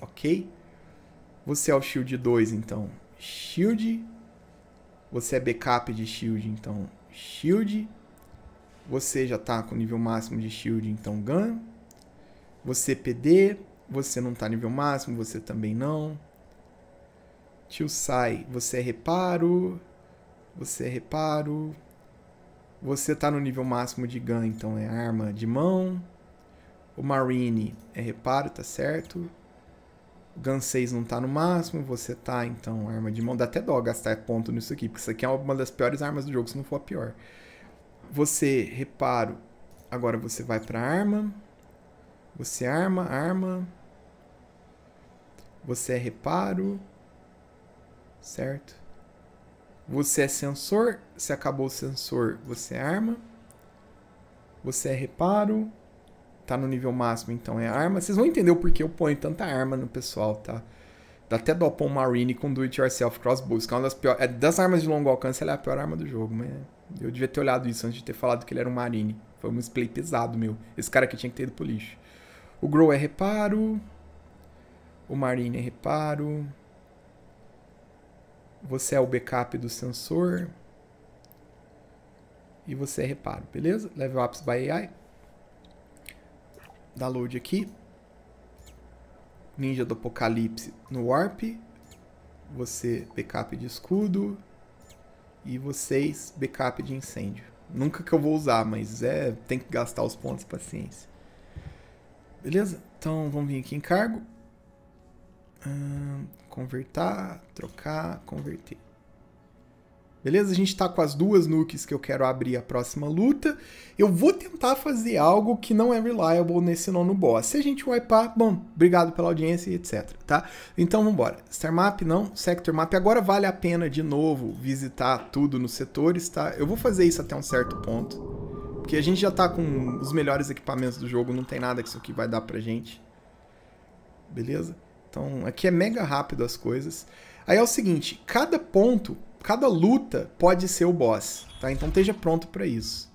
Speaker 1: ok? Você é o Shield 2, então, Shield. Você é backup de Shield, então, Shield. Você já tá com nível máximo de Shield, então, Gun. Você é PD, você não tá nível máximo, você também não. Tio Sai, você é reparo. Você é reparo. Você tá no nível máximo de gun, então é arma de mão. O Marine é reparo, tá certo? Gun 6 não tá no máximo, você tá, então, arma de mão. Dá até dó gastar ponto nisso aqui, porque isso aqui é uma das piores armas do jogo, se não for a pior. Você, reparo, agora você vai pra arma. Você arma, arma. Você é reparo. Certo? Você é sensor, se acabou o sensor, você é arma. Você é reparo, tá no nível máximo, então é arma. Vocês vão entender o porquê eu ponho tanta arma no pessoal, tá? Dá até dó um Marine com do-it-yourself crossbows, que é uma das piores... É, das armas de longo alcance, ela é a pior arma do jogo, mas... Eu devia ter olhado isso antes de ter falado que ele era um Marine. Foi um display pesado, meu. Esse cara aqui tinha que ter ido pro lixo. O Grow é reparo. O Marine é reparo você é o backup do sensor e você é reparo, beleza? Level Apps by AI. Download aqui. Ninja do Apocalipse no Warp. Você backup de escudo. E vocês backup de incêndio. Nunca que eu vou usar, mas é tem que gastar os pontos de paciência. Beleza? Então vamos vir aqui em cargo. Hum, Convertar, trocar, converter. Beleza? A gente está com as duas nukes que eu quero abrir a próxima luta. Eu vou tentar fazer algo que não é reliable nesse nono boss. Se a gente wipar, bom, obrigado pela audiência e etc, tá? Então vamos embora. Star Map não, Sector Map. Agora vale a pena de novo visitar tudo nos setores, tá? Eu vou fazer isso até um certo ponto. Porque a gente já está com os melhores equipamentos do jogo, não tem nada que isso aqui vai dar pra gente. Beleza? Então aqui é mega rápido as coisas. Aí é o seguinte, cada ponto, cada luta pode ser o boss, tá? Então esteja pronto para isso.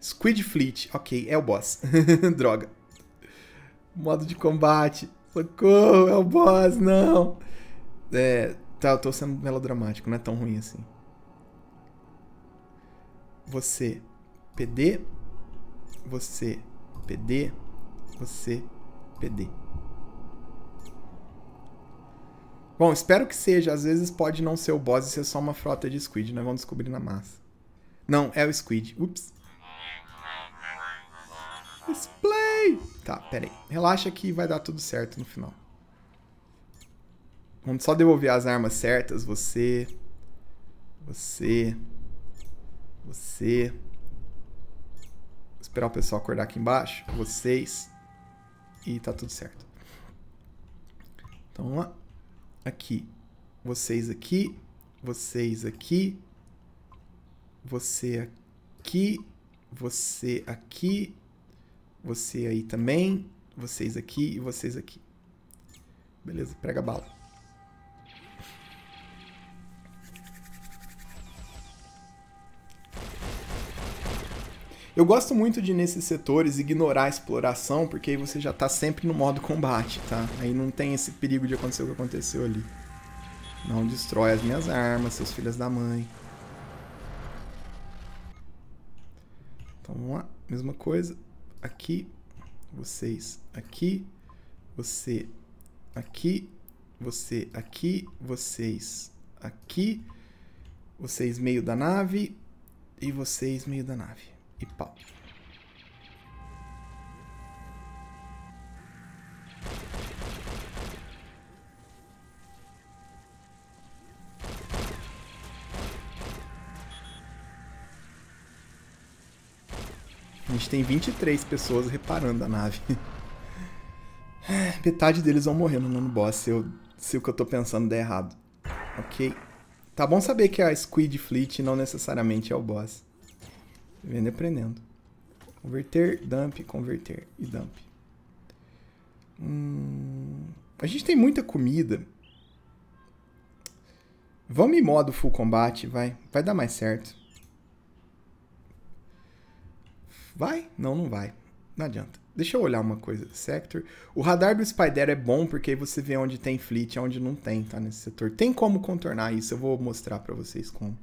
Speaker 1: Squid Fleet, ok, é o boss. (laughs) Droga. Modo de combate, socorro, é o boss, não. É, tá, eu tô sendo melodramático, não é tão ruim assim. Você, PD, você, PD, você, PD. Bom, espero que seja. Às vezes pode não ser o boss e ser só uma frota de squid. Nós né? vamos descobrir na massa. Não, é o squid. Ups. Display! Tá, pera aí. Relaxa que vai dar tudo certo no final. Vamos só devolver as armas certas. Você. Você. Você. Vou esperar o pessoal acordar aqui embaixo. Vocês. E tá tudo certo. Então vamos lá aqui. Vocês aqui, vocês aqui, você aqui, você aqui, você aí também, vocês aqui e vocês aqui. Beleza, prega bala. Eu gosto muito de, nesses setores, ignorar a exploração, porque aí você já está sempre no modo combate, tá? Aí não tem esse perigo de acontecer o que aconteceu ali. Não destrói as minhas armas, seus filhos da mãe. Então vamos lá, mesma coisa. Aqui, vocês aqui, você aqui, você aqui, vocês aqui, vocês meio da nave e vocês meio da nave e pau. A gente tem 23 pessoas reparando a nave. (laughs) É, metade deles vão morrer no nono boss se, eu, se o que eu tô pensando der errado. Ok. Tá bom saber que a Squid Fleet não necessariamente é o boss. Vendo e aprendendo. Converter, dump, converter e dump. Hum, a gente tem muita comida. Vamos em modo full combate, vai. Vai dar mais certo. Vai? Não, não vai. Não adianta. Deixa eu olhar uma coisa. Sector. O radar do Spider é bom porque você vê onde tem fleet e onde não tem, tá? Nesse setor. Tem como contornar isso. Eu vou mostrar pra vocês como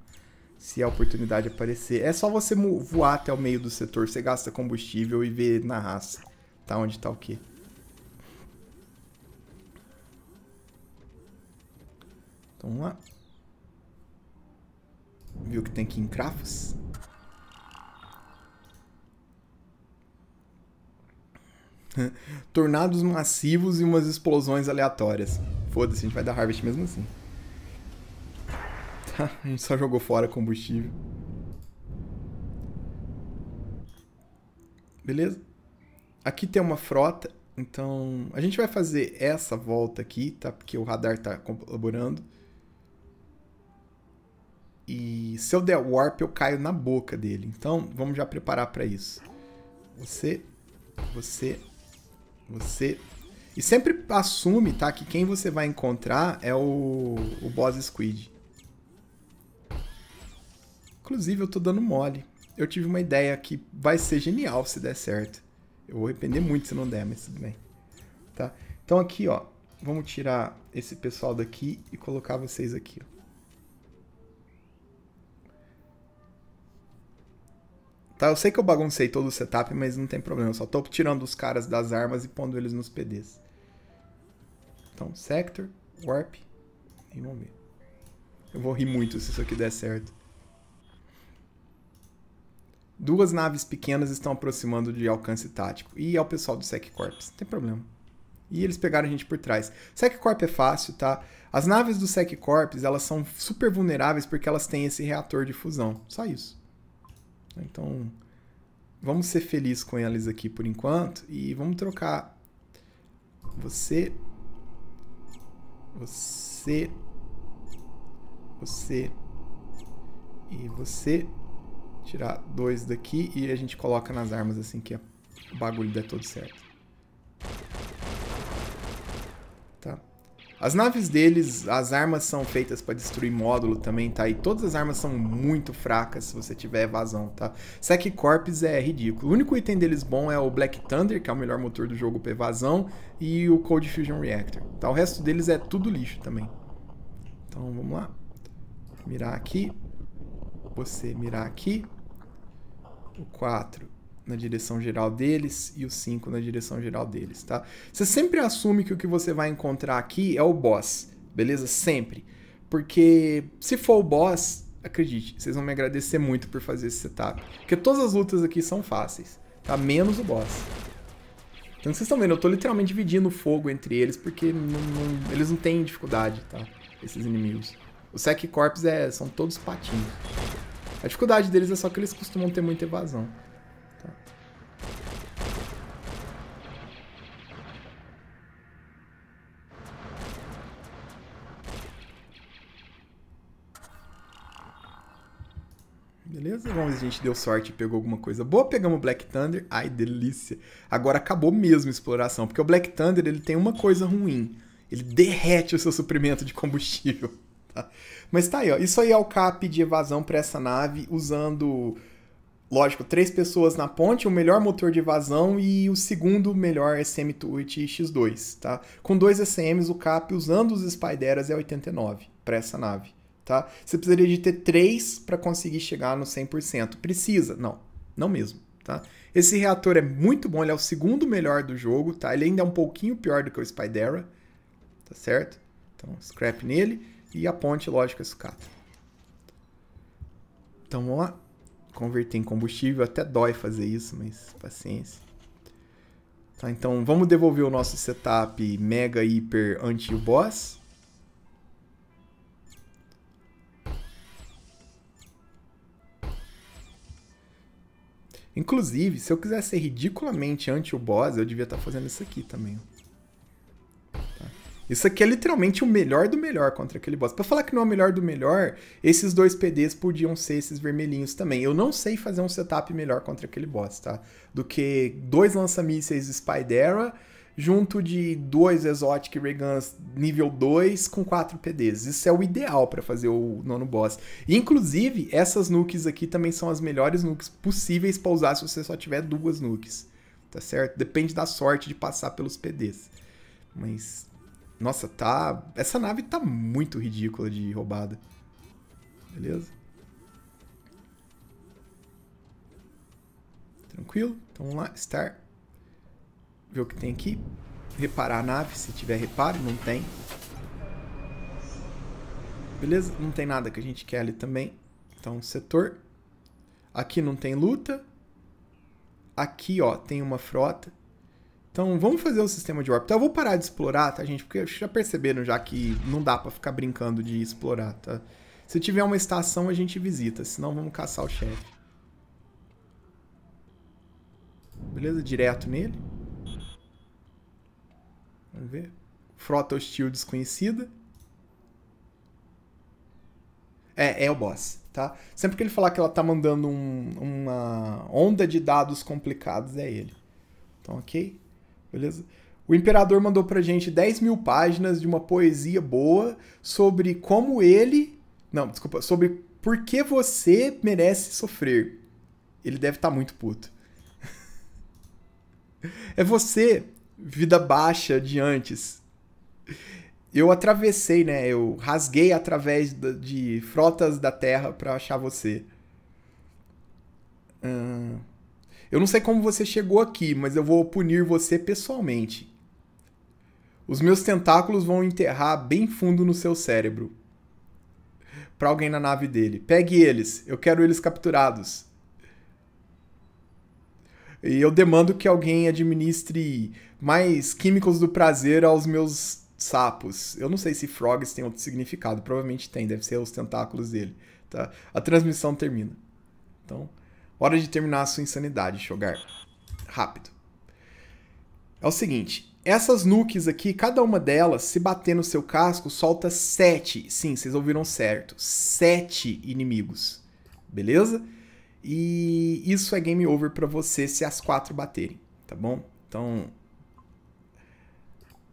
Speaker 1: se a oportunidade aparecer. É só você voar até o meio do setor, você gasta combustível e vê na raça tá onde tá o quê. Então vamos lá. Viu que tem aqui em Crafos? (laughs) Tornados massivos e umas explosões aleatórias. Foda-se, a gente vai dar Harvest mesmo assim. (laughs) a gente só jogou fora combustível. Beleza? Aqui tem uma frota, então a gente vai fazer essa volta aqui, tá? Porque o radar tá colaborando. E se eu der warp, eu caio na boca dele. Então, vamos já preparar para isso. Você, você, você... E sempre assume, tá? Que quem você vai encontrar é o, o boss squid. Inclusive, eu tô dando mole. Eu tive uma ideia que vai ser genial se der certo. Eu vou arrepender muito se não der, mas tudo bem. Tá? Então aqui, ó. Vamos tirar esse pessoal daqui e colocar vocês aqui, ó. Tá, eu sei que eu baguncei todo o setup, mas não tem problema. Eu só tô tirando os caras das armas e pondo eles nos PDs. Então, Sector, Warp e vamos ver. Eu vou rir muito se isso aqui der certo. Duas naves pequenas estão aproximando de alcance tático. E ao é o pessoal do SecCorps, não tem problema. E eles pegaram a gente por trás. SecCorp é fácil, tá? As naves do SecCorps, elas são super vulneráveis porque elas têm esse reator de fusão. Só isso. Então, vamos ser felizes com elas aqui por enquanto. E vamos trocar. Você. Você. Você. E você. Tirar dois daqui e a gente coloca nas armas assim que é o bagulho der todo certo. Tá. As naves deles, as armas são feitas para destruir módulo também, tá? E todas as armas são muito fracas se você tiver evasão, tá? Sec Corps é ridículo. O único item deles bom é o Black Thunder, que é o melhor motor do jogo para evasão, e o Cold Fusion Reactor, tá? O resto deles é tudo lixo também. Então, vamos lá. Mirar aqui. Você mirar aqui o 4 na direção geral deles e o 5 na direção geral deles, tá? Você sempre assume que o que você vai encontrar aqui é o boss, beleza? Sempre. Porque se for o boss, acredite, vocês vão me agradecer muito por fazer esse setup. Porque todas as lutas aqui são fáceis, tá? Menos o boss. Então vocês estão vendo, eu tô literalmente dividindo o fogo entre eles, porque não, não, eles não têm dificuldade, tá? Esses inimigos. Os Sec Corps é, são todos patinhos. A dificuldade deles é só que eles costumam ter muita evasão. Tá. Beleza? Vamos ver se a gente deu sorte e pegou alguma coisa boa. Pegamos o Black Thunder. Ai, delícia. Agora acabou mesmo a exploração, porque o Black Thunder ele tem uma coisa ruim. Ele derrete o seu suprimento de combustível. (laughs) Tá? Mas tá aí, ó. Isso aí é o cap de evasão para essa nave usando lógico, três pessoas na ponte, o melhor motor de evasão e o segundo melhor SM-Turret X2, tá? Com dois SMs, o cap usando os Spideras é 89 para essa nave, tá? Você precisaria de ter três para conseguir chegar no 100%. Precisa? Não, não mesmo, tá? Esse reator é muito bom, ele é o segundo melhor do jogo, tá? Ele ainda é um pouquinho pior do que o spidera tá certo? Então, scrap nele. E a ponte, lógico, sucata. Então vamos lá. Converter em combustível. Até dói fazer isso, mas paciência. Tá, então vamos devolver o nosso setup mega hiper anti-boss. Inclusive, se eu quiser ser ridiculamente anti boss, eu devia estar tá fazendo isso aqui também. Isso aqui é literalmente o melhor do melhor contra aquele boss. Pra falar que não é o melhor do melhor, esses dois PDs podiam ser esses vermelhinhos também. Eu não sei fazer um setup melhor contra aquele boss, tá? Do que dois lança-mísseis Spydera junto de dois Exotic Regans nível 2 com quatro PDs. Isso é o ideal para fazer o nono boss. inclusive, essas nukes aqui também são as melhores nukes possíveis para usar se você só tiver duas nukes, tá certo? Depende da sorte de passar pelos PDs. Mas nossa, tá. Essa nave tá muito ridícula de roubada. Beleza? Tranquilo? Então vamos lá, start. Ver o que tem aqui. Reparar a nave, se tiver reparo, não tem. Beleza? Não tem nada que a gente quer ali também. Então, setor. Aqui não tem luta. Aqui, ó, tem uma frota. Então vamos fazer o sistema de warp. Então eu vou parar de explorar, tá, gente? Porque já perceberam já que não dá pra ficar brincando de explorar, tá? Se tiver uma estação, a gente visita. Senão vamos caçar o chefe. Beleza? Direto nele. Vamos ver. Frota hostil desconhecida. É, é o boss, tá? Sempre que ele falar que ela tá mandando um, uma onda de dados complicados, é ele. Então, ok? beleza? O imperador mandou pra gente 10 mil páginas de uma poesia boa sobre como ele. Não, desculpa, sobre por que você merece sofrer. Ele deve estar tá muito puto. (laughs) é você, vida baixa de antes. Eu atravessei, né? Eu rasguei através de frotas da terra pra achar você. Hum. Eu não sei como você chegou aqui, mas eu vou punir você pessoalmente. Os meus tentáculos vão enterrar bem fundo no seu cérebro. Para alguém na nave dele. Pegue eles, eu quero eles capturados. E eu demando que alguém administre mais químicos do prazer aos meus sapos. Eu não sei se frogs tem outro significado, provavelmente tem, deve ser os tentáculos dele. Tá? A transmissão termina. Então, Hora de terminar a sua insanidade e jogar rápido. É o seguinte, essas nukes aqui, cada uma delas, se bater no seu casco, solta sete. Sim, vocês ouviram certo. sete inimigos. Beleza? E isso é game over para você se as quatro baterem, tá bom? Então,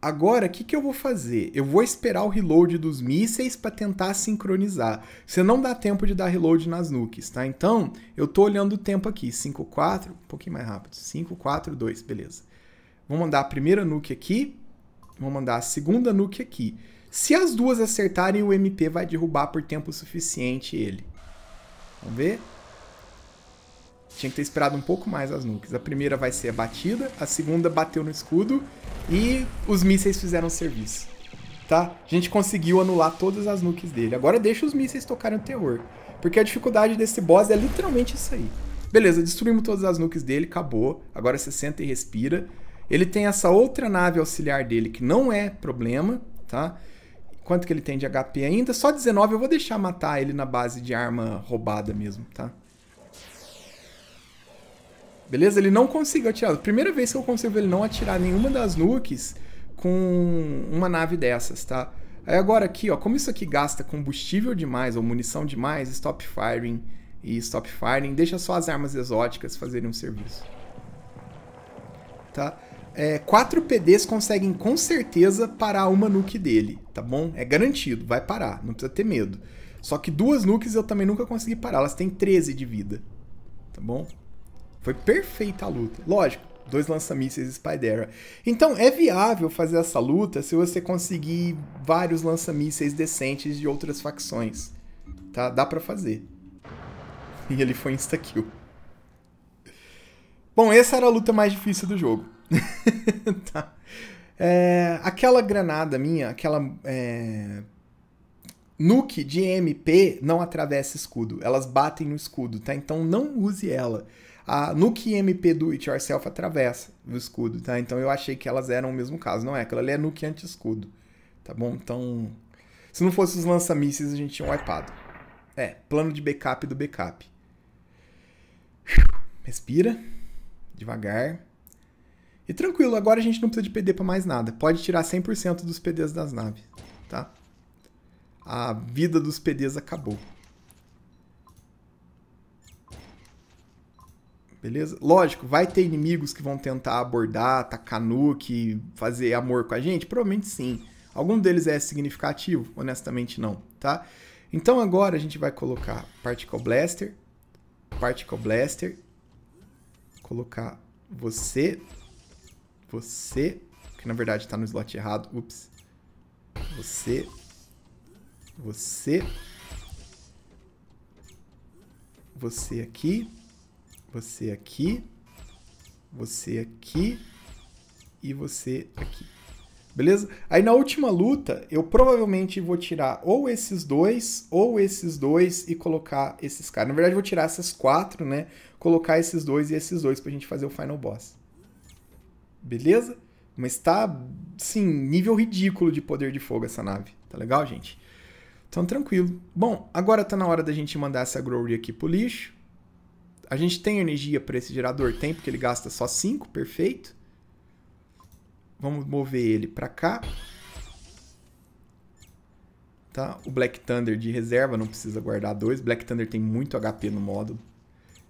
Speaker 1: Agora, o que, que eu vou fazer? Eu vou esperar o reload dos mísseis para tentar sincronizar. Você não dá tempo de dar reload nas nukes, tá? Então, eu tô olhando o tempo aqui. 5, 4, um pouquinho mais rápido. 5, 4, 2, beleza. Vou mandar a primeira nuke aqui. Vou mandar a segunda nuke aqui. Se as duas acertarem, o MP vai derrubar por tempo suficiente ele. Vamos ver? Tinha que ter esperado um pouco mais as nukes. A primeira vai ser abatida, batida, a segunda bateu no escudo e os mísseis fizeram serviço. Tá? A gente conseguiu anular todas as nukes dele. Agora deixa os mísseis tocarem o terror. Porque a dificuldade desse boss é literalmente isso aí. Beleza, destruímos todas as nukes dele, acabou. Agora você senta e respira. Ele tem essa outra nave auxiliar dele que não é problema, tá? Quanto que ele tem de HP ainda? Só 19, eu vou deixar matar ele na base de arma roubada mesmo, tá? Beleza? Ele não conseguiu atirar. Primeira vez que eu consigo ele não atirar nenhuma das nukes com uma nave dessas, tá? Aí agora aqui, ó, como isso aqui gasta combustível demais ou munição demais, stop firing e stop firing, deixa só as armas exóticas fazerem um serviço. Tá? É, quatro PDs conseguem com certeza parar uma nuke dele, tá bom? É garantido, vai parar, não precisa ter medo. Só que duas nukes eu também nunca consegui parar, elas têm 13 de vida, tá bom? Foi perfeita a luta. Lógico, dois lança-mísseis spider Então, é viável fazer essa luta se você conseguir vários lança-mísseis decentes de outras facções. Tá? Dá para fazer. (laughs) E ele foi insta-kill. Bom, essa era a luta mais difícil do jogo. (laughs) tá. É, aquela granada minha, aquela é, nuke de MP não atravessa escudo. Elas batem no escudo, tá? Então não use ela a, no MP do It Yourself atravessa o escudo, tá? Então eu achei que elas eram o mesmo caso. Não é, aquela ali é nuke anti-escudo, tá bom? Então, se não fosse os lança-mísseis, a gente tinha um iPad. É, plano de backup do backup. Respira, devagar. E tranquilo, agora a gente não precisa de PD para mais nada. Pode tirar 100% dos PDs das naves, tá? A vida dos PDs acabou. beleza? Lógico, vai ter inimigos que vão tentar abordar, atacar nuke, fazer amor com a gente? Provavelmente sim. Algum deles é significativo? Honestamente não, tá? Então agora a gente vai colocar Particle Blaster, Particle Blaster, colocar você, você, que na verdade está no slot errado, ups, você, você, você aqui, você aqui. Você aqui. E você aqui. Beleza? Aí na última luta, eu provavelmente vou tirar ou esses dois, ou esses dois e colocar esses caras. Na verdade, eu vou tirar essas quatro, né? Colocar esses dois e esses dois pra gente fazer o final boss. Beleza? Mas tá, sim, nível ridículo de poder de fogo essa nave. Tá legal, gente? Então, tranquilo. Bom, agora tá na hora da gente mandar essa Glory aqui pro lixo a gente tem energia para esse gerador? Tem, porque ele gasta só 5, perfeito. Vamos mover ele para cá. Tá? O Black Thunder de reserva, não precisa guardar dois. Black Thunder tem muito HP no módulo.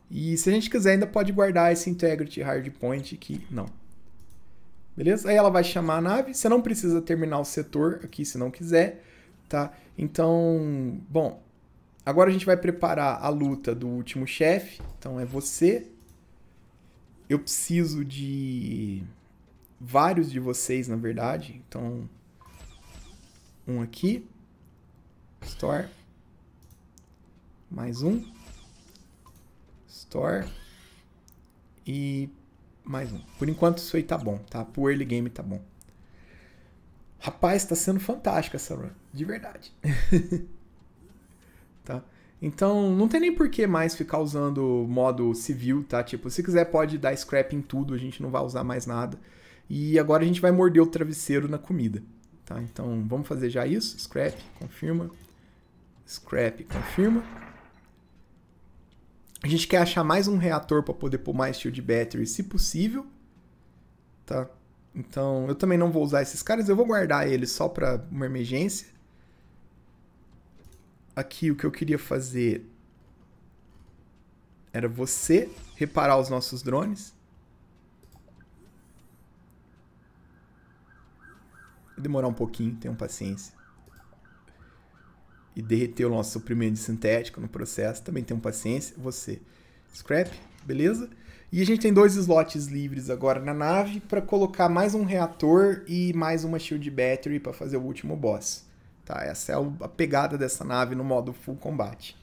Speaker 1: E se a gente quiser, ainda pode guardar esse Integrity Hardpoint que não. Beleza? Aí ela vai chamar a nave. Você não precisa terminar o setor aqui se não quiser, tá? Então, bom, Agora a gente vai preparar a luta do último chefe. Então é você. Eu preciso de vários de vocês, na verdade. Então, um aqui. Store. Mais um. Store. E mais um. Por enquanto isso aí tá bom, tá? Pro early game tá bom. Rapaz, tá sendo fantástica essa run. De verdade. (laughs) Então, não tem nem por que mais ficar usando modo civil, tá? Tipo, se quiser pode dar scrap em tudo, a gente não vai usar mais nada. E agora a gente vai morder o travesseiro na comida, tá? Então, vamos fazer já isso. Scrap, confirma. Scrap, confirma. A gente quer achar mais um reator para poder pôr mais shield battery, se possível, tá? Então, eu também não vou usar esses caras, eu vou guardar eles só para uma emergência aqui o que eu queria fazer era você reparar os nossos drones. Vai demorar um pouquinho, tenham paciência. E derreter o nosso suprimento sintético no processo, também tenham paciência. Você, scrap, beleza? E a gente tem dois slots livres agora na nave para colocar mais um reator e mais uma shield battery para fazer o último boss. Tá? Essa é a pegada dessa nave no modo full combate.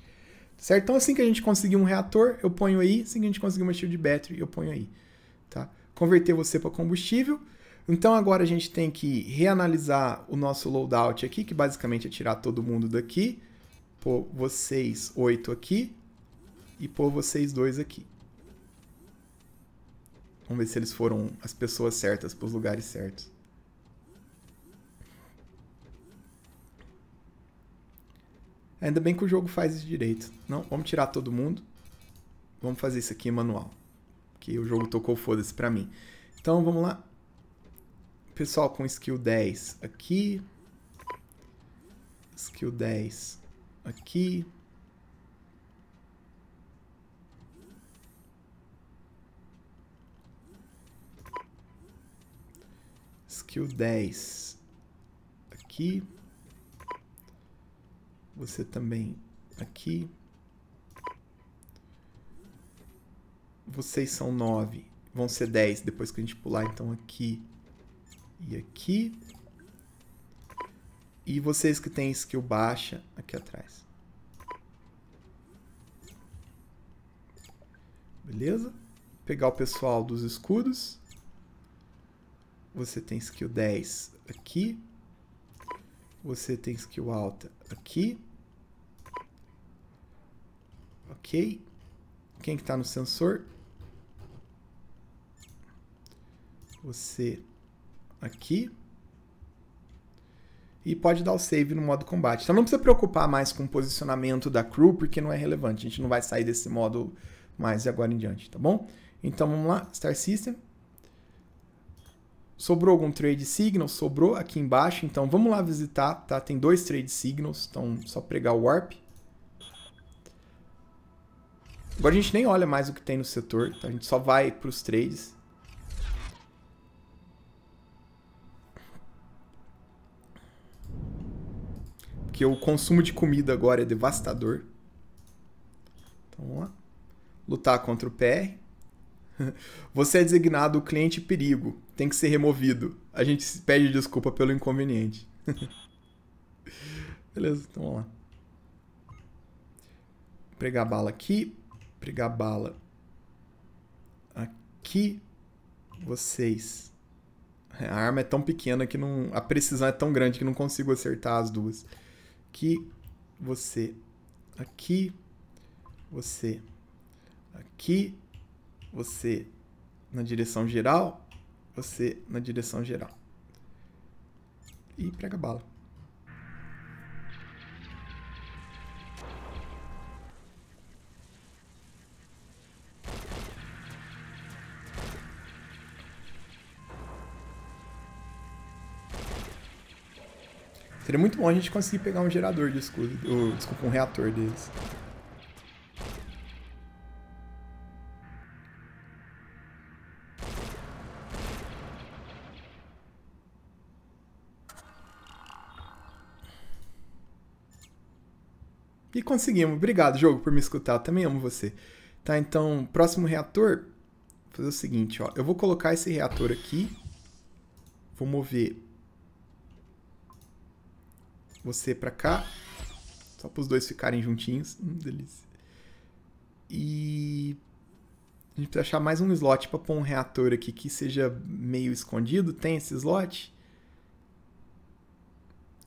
Speaker 1: Certo? Então assim que a gente conseguir um reator, eu ponho aí. Assim que a gente conseguir uma shield battery, eu ponho aí. Tá? Converter você para combustível. Então agora a gente tem que reanalisar o nosso loadout aqui, que basicamente é tirar todo mundo daqui, pôr vocês oito aqui e pôr vocês dois aqui. Vamos ver se eles foram as pessoas certas para os lugares certos. Ainda bem que o jogo faz isso direito. Não, vamos tirar todo mundo. Vamos fazer isso aqui manual. Que o jogo tocou foda-se pra mim. Então, vamos lá. Pessoal com skill 10 aqui. Skill 10 aqui. Skill 10 aqui. Você também aqui. Vocês são nove. Vão ser dez depois que a gente pular, então, aqui e aqui. E vocês que têm skill baixa, aqui atrás. Beleza? Pegar o pessoal dos escudos. Você tem skill 10 aqui. Você tem skill alta aqui. Ok. Quem que tá no sensor? Você aqui. E pode dar o save no modo combate. Então não precisa preocupar mais com o posicionamento da crew, porque não é relevante. A gente não vai sair desse modo mais de agora em diante, tá bom? Então vamos lá, Star System. Sobrou algum trade signal? Sobrou aqui embaixo, então vamos lá visitar, tá? Tem dois trade signals, então só pregar o warp. Agora a gente nem olha mais o que tem no setor, tá? a gente só vai para os trades. Porque o consumo de comida agora é devastador. Então, vamos lá. Lutar contra o PR. (laughs) Você é designado o cliente perigo tem que ser removido. A gente pede desculpa pelo inconveniente. (laughs) Beleza, então vamos lá. Pregar bala aqui. Pregar bala aqui. Vocês. É, a arma é tão pequena que não. A precisão é tão grande que não consigo acertar as duas. Aqui. Você. Aqui. Você. Aqui. Você. Na direção geral você na direção geral. E prega bala. Seria muito bom a gente conseguir pegar um gerador de escudo. Ou, desculpa, um reator deles. E conseguimos. Obrigado, jogo, por me escutar. Eu também amo você. Tá, então, próximo reator. Vou fazer o seguinte, ó. Eu vou colocar esse reator aqui. Vou mover você pra cá. Só para os dois ficarem juntinhos. Hum, delícia. E a gente precisa achar mais um slot para pôr um reator aqui que seja meio escondido. Tem esse slot?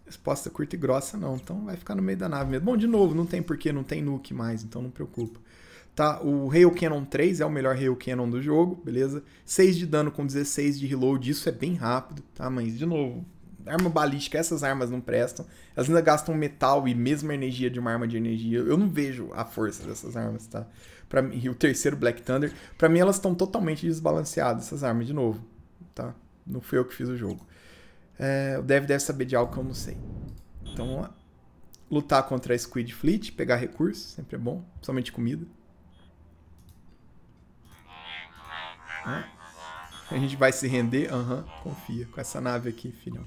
Speaker 1: resposta curta e grossa, não. Então vai ficar no meio da nave mesmo. Bom, de novo, não tem porquê, não tem nuke mais, então não preocupa. Tá, o Rail Cannon 3 é o melhor Rail Cannon do jogo, beleza? 6 de dano com 16 de reload, isso é bem rápido, tá? Mas, de novo, arma balística, essas armas não prestam. Elas ainda gastam metal e mesmo energia de uma arma de energia. Eu não vejo a força dessas armas, tá? Pra mim, e o terceiro Black Thunder, para mim elas estão totalmente desbalanceadas, essas armas, de novo, tá? Não foi eu que fiz o jogo é, o dev deve saber de algo que eu não sei. Então vamos lá. Lutar contra a Squid Fleet, pegar recursos, sempre é bom, principalmente comida. Né? A gente vai se render? Aham, uhum, confia. Com essa nave aqui, filhão.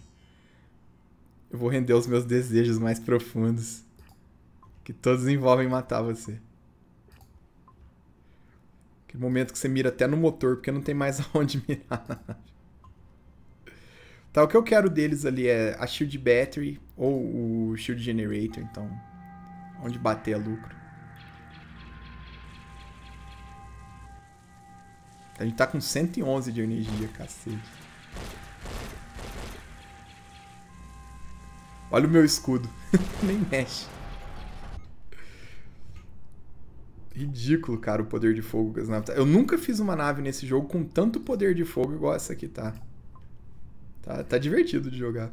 Speaker 1: Eu vou render os meus desejos mais profundos. Que todos envolvem matar você. Aquele momento que você mira até no motor, porque não tem mais (laughs) aonde mirar na nave. Tá, o que eu quero deles ali é a Shield Battery ou o Shield Generator, então. Onde bater é lucro. A gente tá com 111 de energia, cacete. Olha o meu escudo. (laughs) Nem mexe. Ridículo, cara, o poder de fogo das naves. Eu nunca fiz uma nave nesse jogo com tanto poder de fogo igual essa aqui tá. Tá, tá divertido de jogar.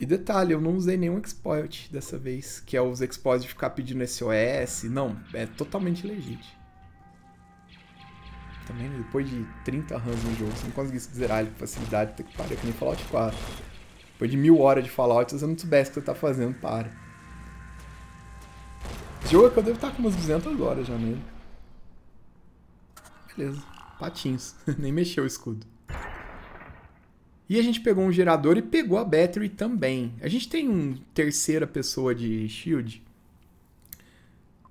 Speaker 1: E detalhe, eu não usei nenhum exploit dessa vez, que é os exploits de ficar pedindo SOS. Não, é totalmente legítimo. Também depois de 30 runs no jogo, você não conseguisse zerar ele com facilidade, tem que parar, que nem Fallout 4. Depois de mil horas de Fallout, se você não soubesse o que você tá fazendo, para. Esse jogo é que eu devo estar tá com umas 200 horas já nele. Beleza, patinhos. (laughs) nem mexeu o escudo. E a gente pegou um gerador e pegou a battery também. A gente tem um terceira pessoa de shield.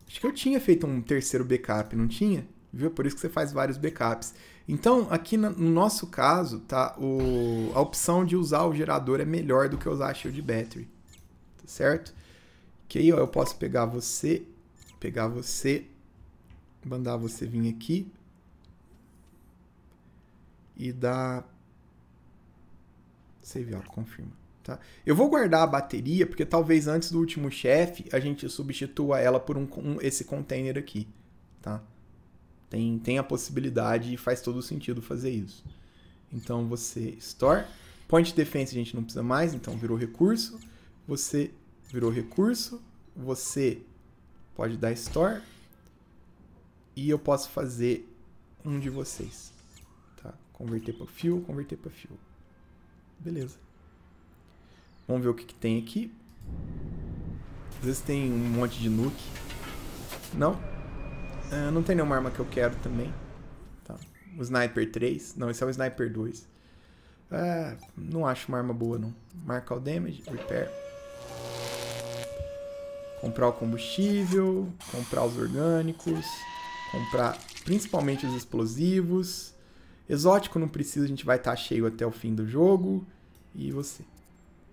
Speaker 1: Acho que eu tinha feito um terceiro backup, não tinha? Viu? Por isso que você faz vários backups. Então, aqui no nosso caso, tá? O, a opção de usar o gerador é melhor do que usar a shield battery. Tá certo? Que aí, ó, eu posso pegar você, pegar você, mandar você vir aqui e dar Save auto, confirma. Tá? Eu vou guardar a bateria, porque talvez antes do último chefe a gente substitua ela por um, um, esse container aqui. Tá? Tem, tem a possibilidade e faz todo sentido fazer isso. Então você store. Point defense a gente não precisa mais, então virou recurso. Você virou recurso. Você pode dar store. E eu posso fazer um de vocês. Tá? Converter para fio, converter para fio. Beleza. Vamos ver o que, que tem aqui. Às vezes tem um monte de nuke. Não. É, não tem nenhuma arma que eu quero também. Tá. O Sniper 3. Não, esse é o Sniper 2. É, não acho uma arma boa, não. Marca o damage, repair. Comprar o combustível, comprar os orgânicos, comprar principalmente os explosivos. Exótico não precisa, a gente vai estar tá cheio até o fim do jogo. E você.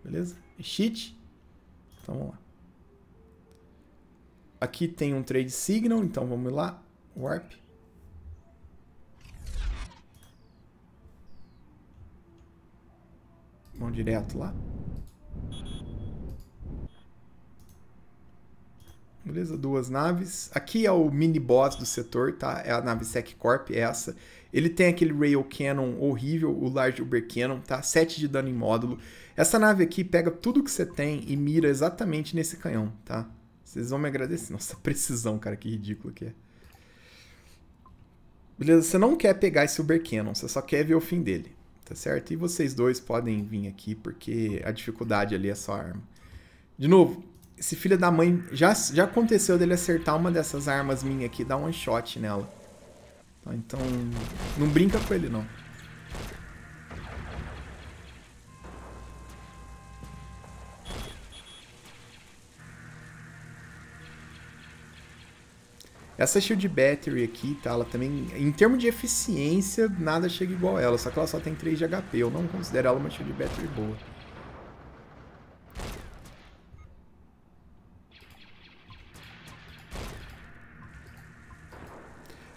Speaker 1: Beleza? E é cheat. Então vamos lá. Aqui tem um trade signal, então vamos lá. Warp. Vamos direto lá. Beleza? Duas naves. Aqui é o mini boss do setor, tá? É a nave SecCorp é essa. Ele tem aquele Rail Cannon horrível, o Large Uber Cannon, tá? 7 de dano em módulo. Essa nave aqui pega tudo que você tem e mira exatamente nesse canhão, tá? Vocês vão me agradecer. (laughs) Nossa, precisão, cara, que ridículo que é. Beleza, você não quer pegar esse Uber Cannon, você só quer ver o fim dele, tá certo? E vocês dois podem vir aqui, porque a dificuldade ali é só a arma. De novo, esse filho da mãe. Já, já aconteceu dele acertar uma dessas armas minha aqui, dar um shot nela. Tá, então, não brinca com ele não. Essa Shield Battery aqui, tá? Ela também, em termos de eficiência, nada chega igual a ela. Só que ela só tem 3 de HP. Eu não considero ela uma Shield Battery boa.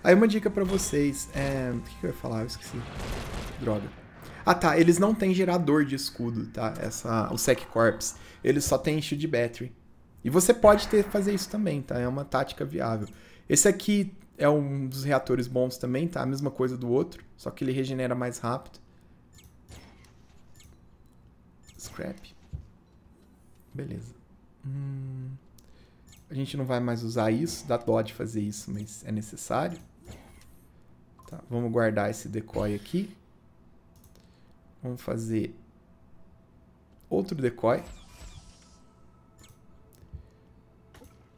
Speaker 1: Aí uma dica para vocês. É... O que, que eu ia falar? Eu esqueci. Droga. Ah tá, eles não têm gerador de escudo, tá? Essa, o Sec Corps. Eles só têm shield battery. E você pode ter, fazer isso também, tá? É uma tática viável. Esse aqui é um dos reatores bons também, tá? A mesma coisa do outro, só que ele regenera mais rápido. Scrap. Beleza. Hum... A gente não vai mais usar isso, dá dó de fazer isso, mas é necessário. Tá, vamos guardar esse decoy aqui. Vamos fazer outro decoy.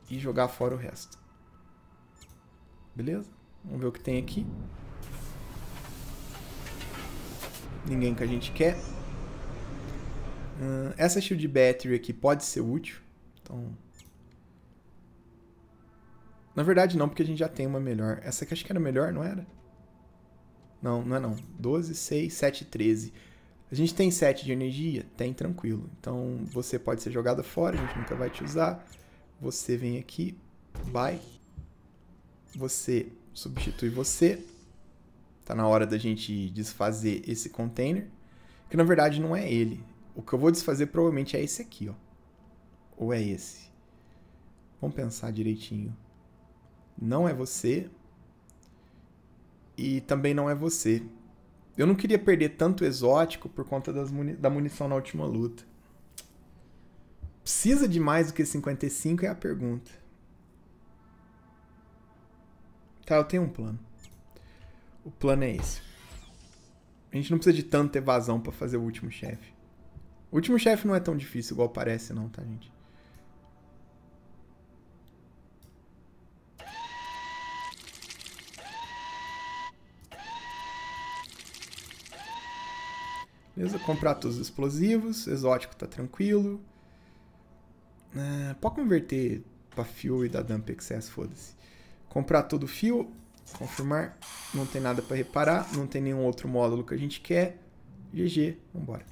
Speaker 1: E jogar fora o resto. Beleza? Vamos ver o que tem aqui. Ninguém que a gente quer. Hum, essa shield battery aqui pode ser útil. Então... Na verdade não, porque a gente já tem uma melhor. Essa aqui acho que era melhor, não era? Não, não é não. 12, 6, 7, 13. A gente tem 7 de energia? Tem, tranquilo. Então você pode ser jogada fora, a gente nunca vai te usar. Você vem aqui, vai. Você substitui você. Tá na hora da gente desfazer esse container. Que na verdade não é ele. O que eu vou desfazer provavelmente é esse aqui, ó. Ou é esse? Vamos pensar direitinho. Não é você, e também não é você. Eu não queria perder tanto exótico por conta muni da munição na última luta. Precisa de mais do que 55 é a pergunta. Tá, eu tenho um plano. O plano é esse. A gente não precisa de tanta evasão para fazer o último chefe. O último chefe não é tão difícil igual parece não, tá, gente? Beleza? Comprar todos os explosivos. Exótico tá tranquilo. É, pode converter pra fio e dar dump excess, foda-se. Comprar todo o fio. Confirmar. Não tem nada para reparar. Não tem nenhum outro módulo que a gente quer. GG. Vambora.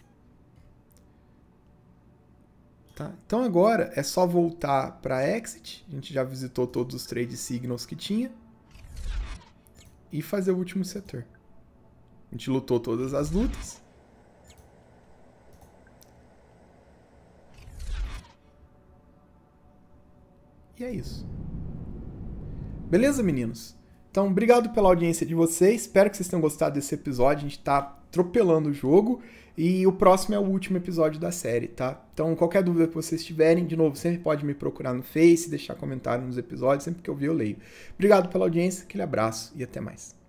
Speaker 1: Tá? Então agora é só voltar para exit. A gente já visitou todos os trade signals que tinha. E fazer o último setor. A gente lutou todas as lutas. E é isso. Beleza, meninos? Então, obrigado pela audiência de vocês. Espero que vocês tenham gostado desse episódio. A gente está atropelando o jogo. E o próximo é o último episódio da série, tá? Então, qualquer dúvida que vocês tiverem, de novo, sempre pode me procurar no Face, deixar comentário nos episódios, sempre que eu vi eu leio. Obrigado pela audiência, aquele abraço e até mais.